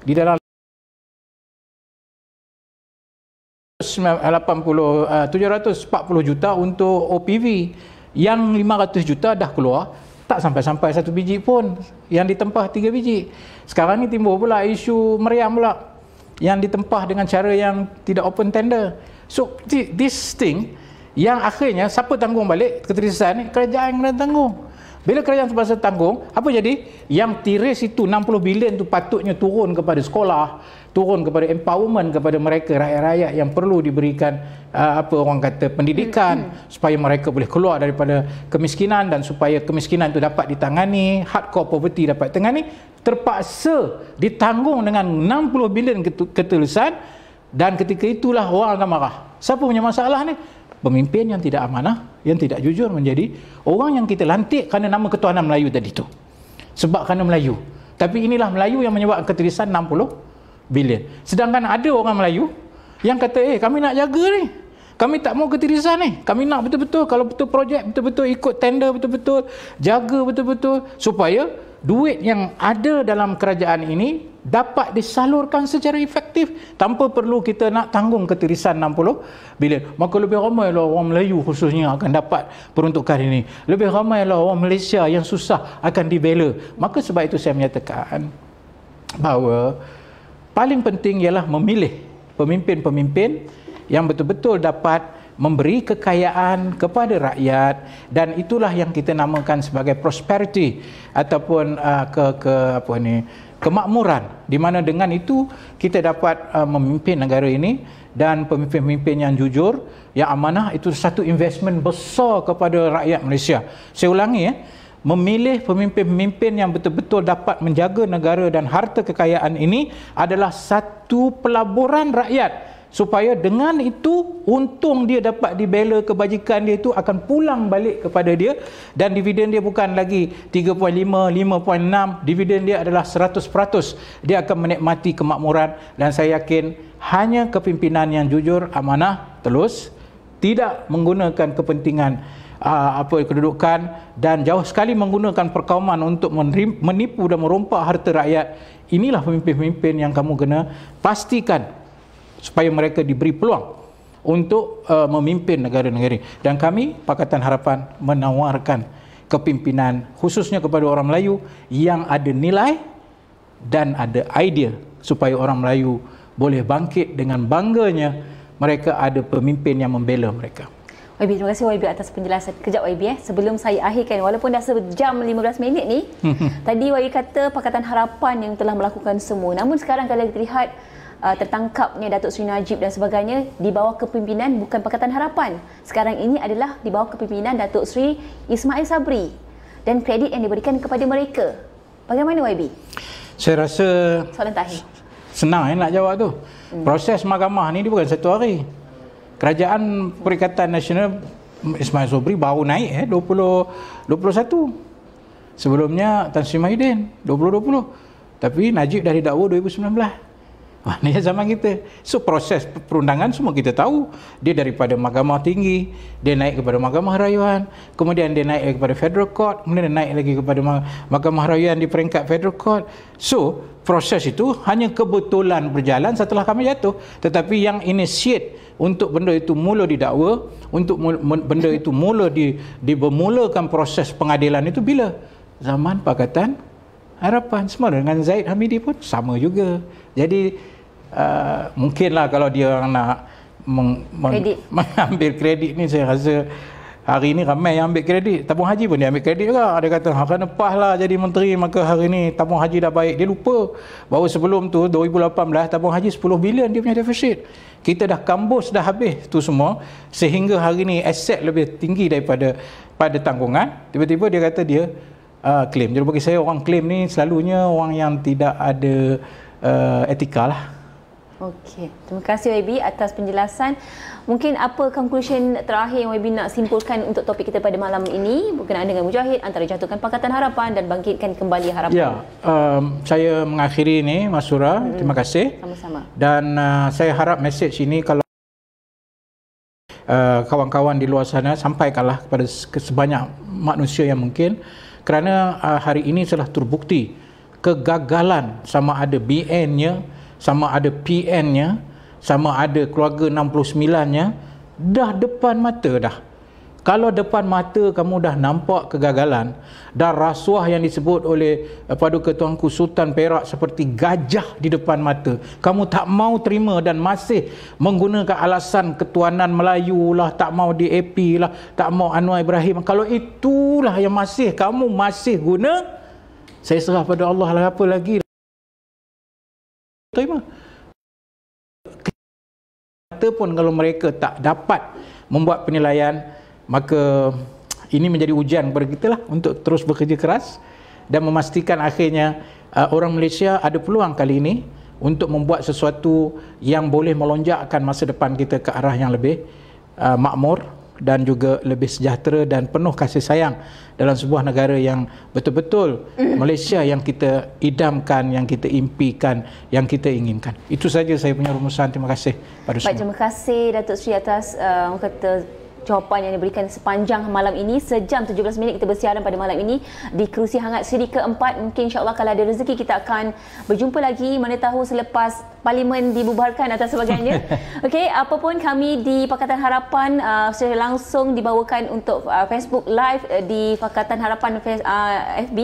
di dalam 80, uh, 740 juta untuk OPV yang 500 juta dah keluar tak sampai-sampai satu biji pun yang ditempah tiga biji sekarang ni timbul pula isu meriam pula yang ditempah dengan cara yang tidak open tender so this thing yang akhirnya siapa tanggung balik keterisan ni kerajaan yang kena tanggung bila kerajaan terpaksa tanggung, apa jadi? Yang tiris itu 60 bilion tu patutnya turun kepada sekolah, turun kepada empowerment kepada mereka rakyat-rakyat yang perlu diberikan uh, apa orang kata pendidikan mm-hmm. supaya mereka boleh keluar daripada kemiskinan dan supaya kemiskinan itu dapat ditangani, hardcore poverty dapat ditangani, terpaksa ditanggung dengan 60 bilion ketulusan dan ketika itulah orang akan marah. Siapa punya masalah ni? Pemimpin yang tidak amanah yang tidak jujur menjadi orang yang kita lantik kerana nama ketuhanan Melayu tadi tu. Sebab kerana Melayu. Tapi inilah Melayu yang menyebabkan keterisan 60 bilion. Sedangkan ada orang Melayu yang kata, eh kami nak jaga ni. Kami tak mau ketirisan ni. Kami nak betul-betul kalau betul projek betul-betul ikut tender betul-betul jaga betul-betul supaya duit yang ada dalam kerajaan ini dapat disalurkan secara efektif tanpa perlu kita nak tanggung ketirisan 60 bilion. Maka lebih ramai lah orang Melayu khususnya akan dapat peruntukan ini. Lebih ramai lah orang Malaysia yang susah akan dibela. Maka sebab itu saya menyatakan bahawa paling penting ialah memilih pemimpin-pemimpin yang betul-betul dapat memberi kekayaan kepada rakyat dan itulah yang kita namakan sebagai prosperity ataupun uh, ke ke apa ni kemakmuran di mana dengan itu kita dapat uh, memimpin negara ini dan pemimpin-pemimpin yang jujur yang amanah itu satu investment besar kepada rakyat Malaysia. Saya ulangi ya, memilih pemimpin-pemimpin yang betul-betul dapat menjaga negara dan harta kekayaan ini adalah satu pelaburan rakyat supaya dengan itu untung dia dapat dibela kebajikan dia itu akan pulang balik kepada dia dan dividen dia bukan lagi 3.5 5.6 dividen dia adalah 100% dia akan menikmati kemakmuran dan saya yakin hanya kepimpinan yang jujur amanah telus tidak menggunakan kepentingan Uh, apa kedudukan dan jauh sekali menggunakan perkauman untuk menipu dan merompak harta rakyat inilah pemimpin-pemimpin yang kamu kena pastikan supaya mereka diberi peluang untuk uh, memimpin negara-negara dan kami Pakatan Harapan menawarkan kepimpinan khususnya kepada orang Melayu yang ada nilai dan ada idea supaya orang Melayu boleh bangkit dengan bangganya mereka ada pemimpin yang membela mereka. YB, terima kasih YB atas penjelasan. Kejap YB eh. Sebelum saya akhirkan, walaupun dah sejam 15 minit ni, tadi YB kata Pakatan Harapan yang telah melakukan semua. Namun sekarang kalau kita lihat, uh, tertangkapnya Datuk Seri Najib dan sebagainya di bawah kepimpinan bukan Pakatan Harapan. Sekarang ini adalah di bawah kepimpinan Datuk Seri Ismail Sabri dan kredit yang diberikan kepada mereka. Bagaimana YB? Saya rasa soalan terakhir. Senang eh, nak jawab tu. Hmm. Proses mahkamah ni bukan satu hari. Kerajaan Perikatan Nasional Ismail Sabri baru naik eh 20 21. Sebelumnya Tan Sri Mahidin 2020. Tapi Najib dah didakwa 2019. Ini ha, zaman kita. So proses perundangan semua kita tahu. Dia daripada mahkamah tinggi, dia naik kepada mahkamah rayuan, kemudian dia naik kepada federal court, kemudian naik lagi kepada mahkamah rayuan di peringkat federal court. So proses itu hanya kebetulan berjalan setelah kami jatuh. Tetapi yang initiate untuk benda itu mula didakwa, untuk benda itu mula di, dibermulakan proses pengadilan itu bila? Zaman Pakatan Harapan. Semua dengan Zaid Hamidi pun sama juga. Jadi Uh, mungkinlah kalau dia orang nak meng, meng, kredit. mengambil kredit ni saya rasa hari ni ramai yang ambil kredit tabung haji pun dia ambil kredit juga Ada kata ah, kerana PAS lah jadi menteri maka hari ni tabung haji dah baik dia lupa bahawa sebelum tu 2018 tabung haji 10 bilion dia punya deficit kita dah kambus dah habis tu semua sehingga hari ni aset lebih tinggi daripada pada tanggungan tiba-tiba dia kata dia uh, claim jadi bagi saya orang claim ni selalunya orang yang tidak ada uh, etika lah Okey, terima kasih YB atas penjelasan. Mungkin apa conclusion terakhir yang YB nak simpulkan untuk topik kita pada malam ini berkenaan dengan Mujahid antara jatuhkan pakatan harapan dan bangkitkan kembali harapan. Ya, um, saya mengakhiri ini Masura. Hmm. Terima kasih. Sama-sama. Dan uh, saya harap message ini kalau uh, kawan-kawan di luar sana sampaikanlah kepada sebanyak manusia yang mungkin kerana uh, hari ini telah terbukti kegagalan sama ada BN-nya sama ada PN-nya, sama ada keluarga 69-nya, dah depan mata dah. Kalau depan mata kamu dah nampak kegagalan, dah rasuah yang disebut oleh eh, paduka tuanku Sultan Perak seperti gajah di depan mata. Kamu tak mau terima dan masih menggunakan alasan ketuanan Melayu lah, tak mau DAP lah, tak mau Anwar Ibrahim. Kalau itulah yang masih kamu masih guna, saya serah pada Allah lah apa lagi. Lah terima. Kata pun kalau mereka tak dapat membuat penilaian, maka ini menjadi ujian kepada kita lah untuk terus bekerja keras dan memastikan akhirnya uh, orang Malaysia ada peluang kali ini untuk membuat sesuatu yang boleh melonjakkan masa depan kita ke arah yang lebih uh, makmur, dan juga lebih sejahtera dan penuh kasih sayang dalam sebuah negara yang betul-betul mm. Malaysia yang kita idamkan, yang kita impikan, yang kita inginkan. Itu saja saya punya rumusan. Terima kasih pada semua. Baik, terima kasih Datuk Sri atas uh, kata jawapan yang diberikan sepanjang malam ini sejam 17 minit kita bersiaran pada malam ini di kerusi hangat siri keempat mungkin insyaAllah kalau ada rezeki kita akan berjumpa lagi mana tahu selepas parlimen dibubarkan atau sebagainya. Okey, apa pun kami di Pakatan Harapan uh, secara langsung dibawakan untuk uh, Facebook Live uh, di Pakatan Harapan uh, FB.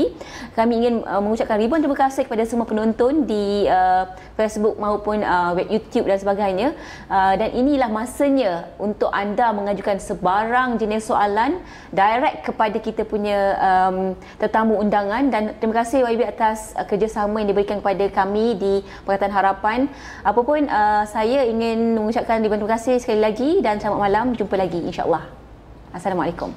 Kami ingin uh, mengucapkan ribuan terima kasih kepada semua penonton di uh, Facebook maupun uh, web YouTube dan sebagainya. Uh, dan inilah masanya untuk anda mengajukan sebarang jenis soalan direct kepada kita punya um, tetamu undangan dan terima kasih YB atas uh, kerjasama yang diberikan kepada kami di Pakatan Harapan apa pun uh, saya ingin mengucapkan terima kasih sekali lagi dan selamat malam jumpa lagi insyaallah assalamualaikum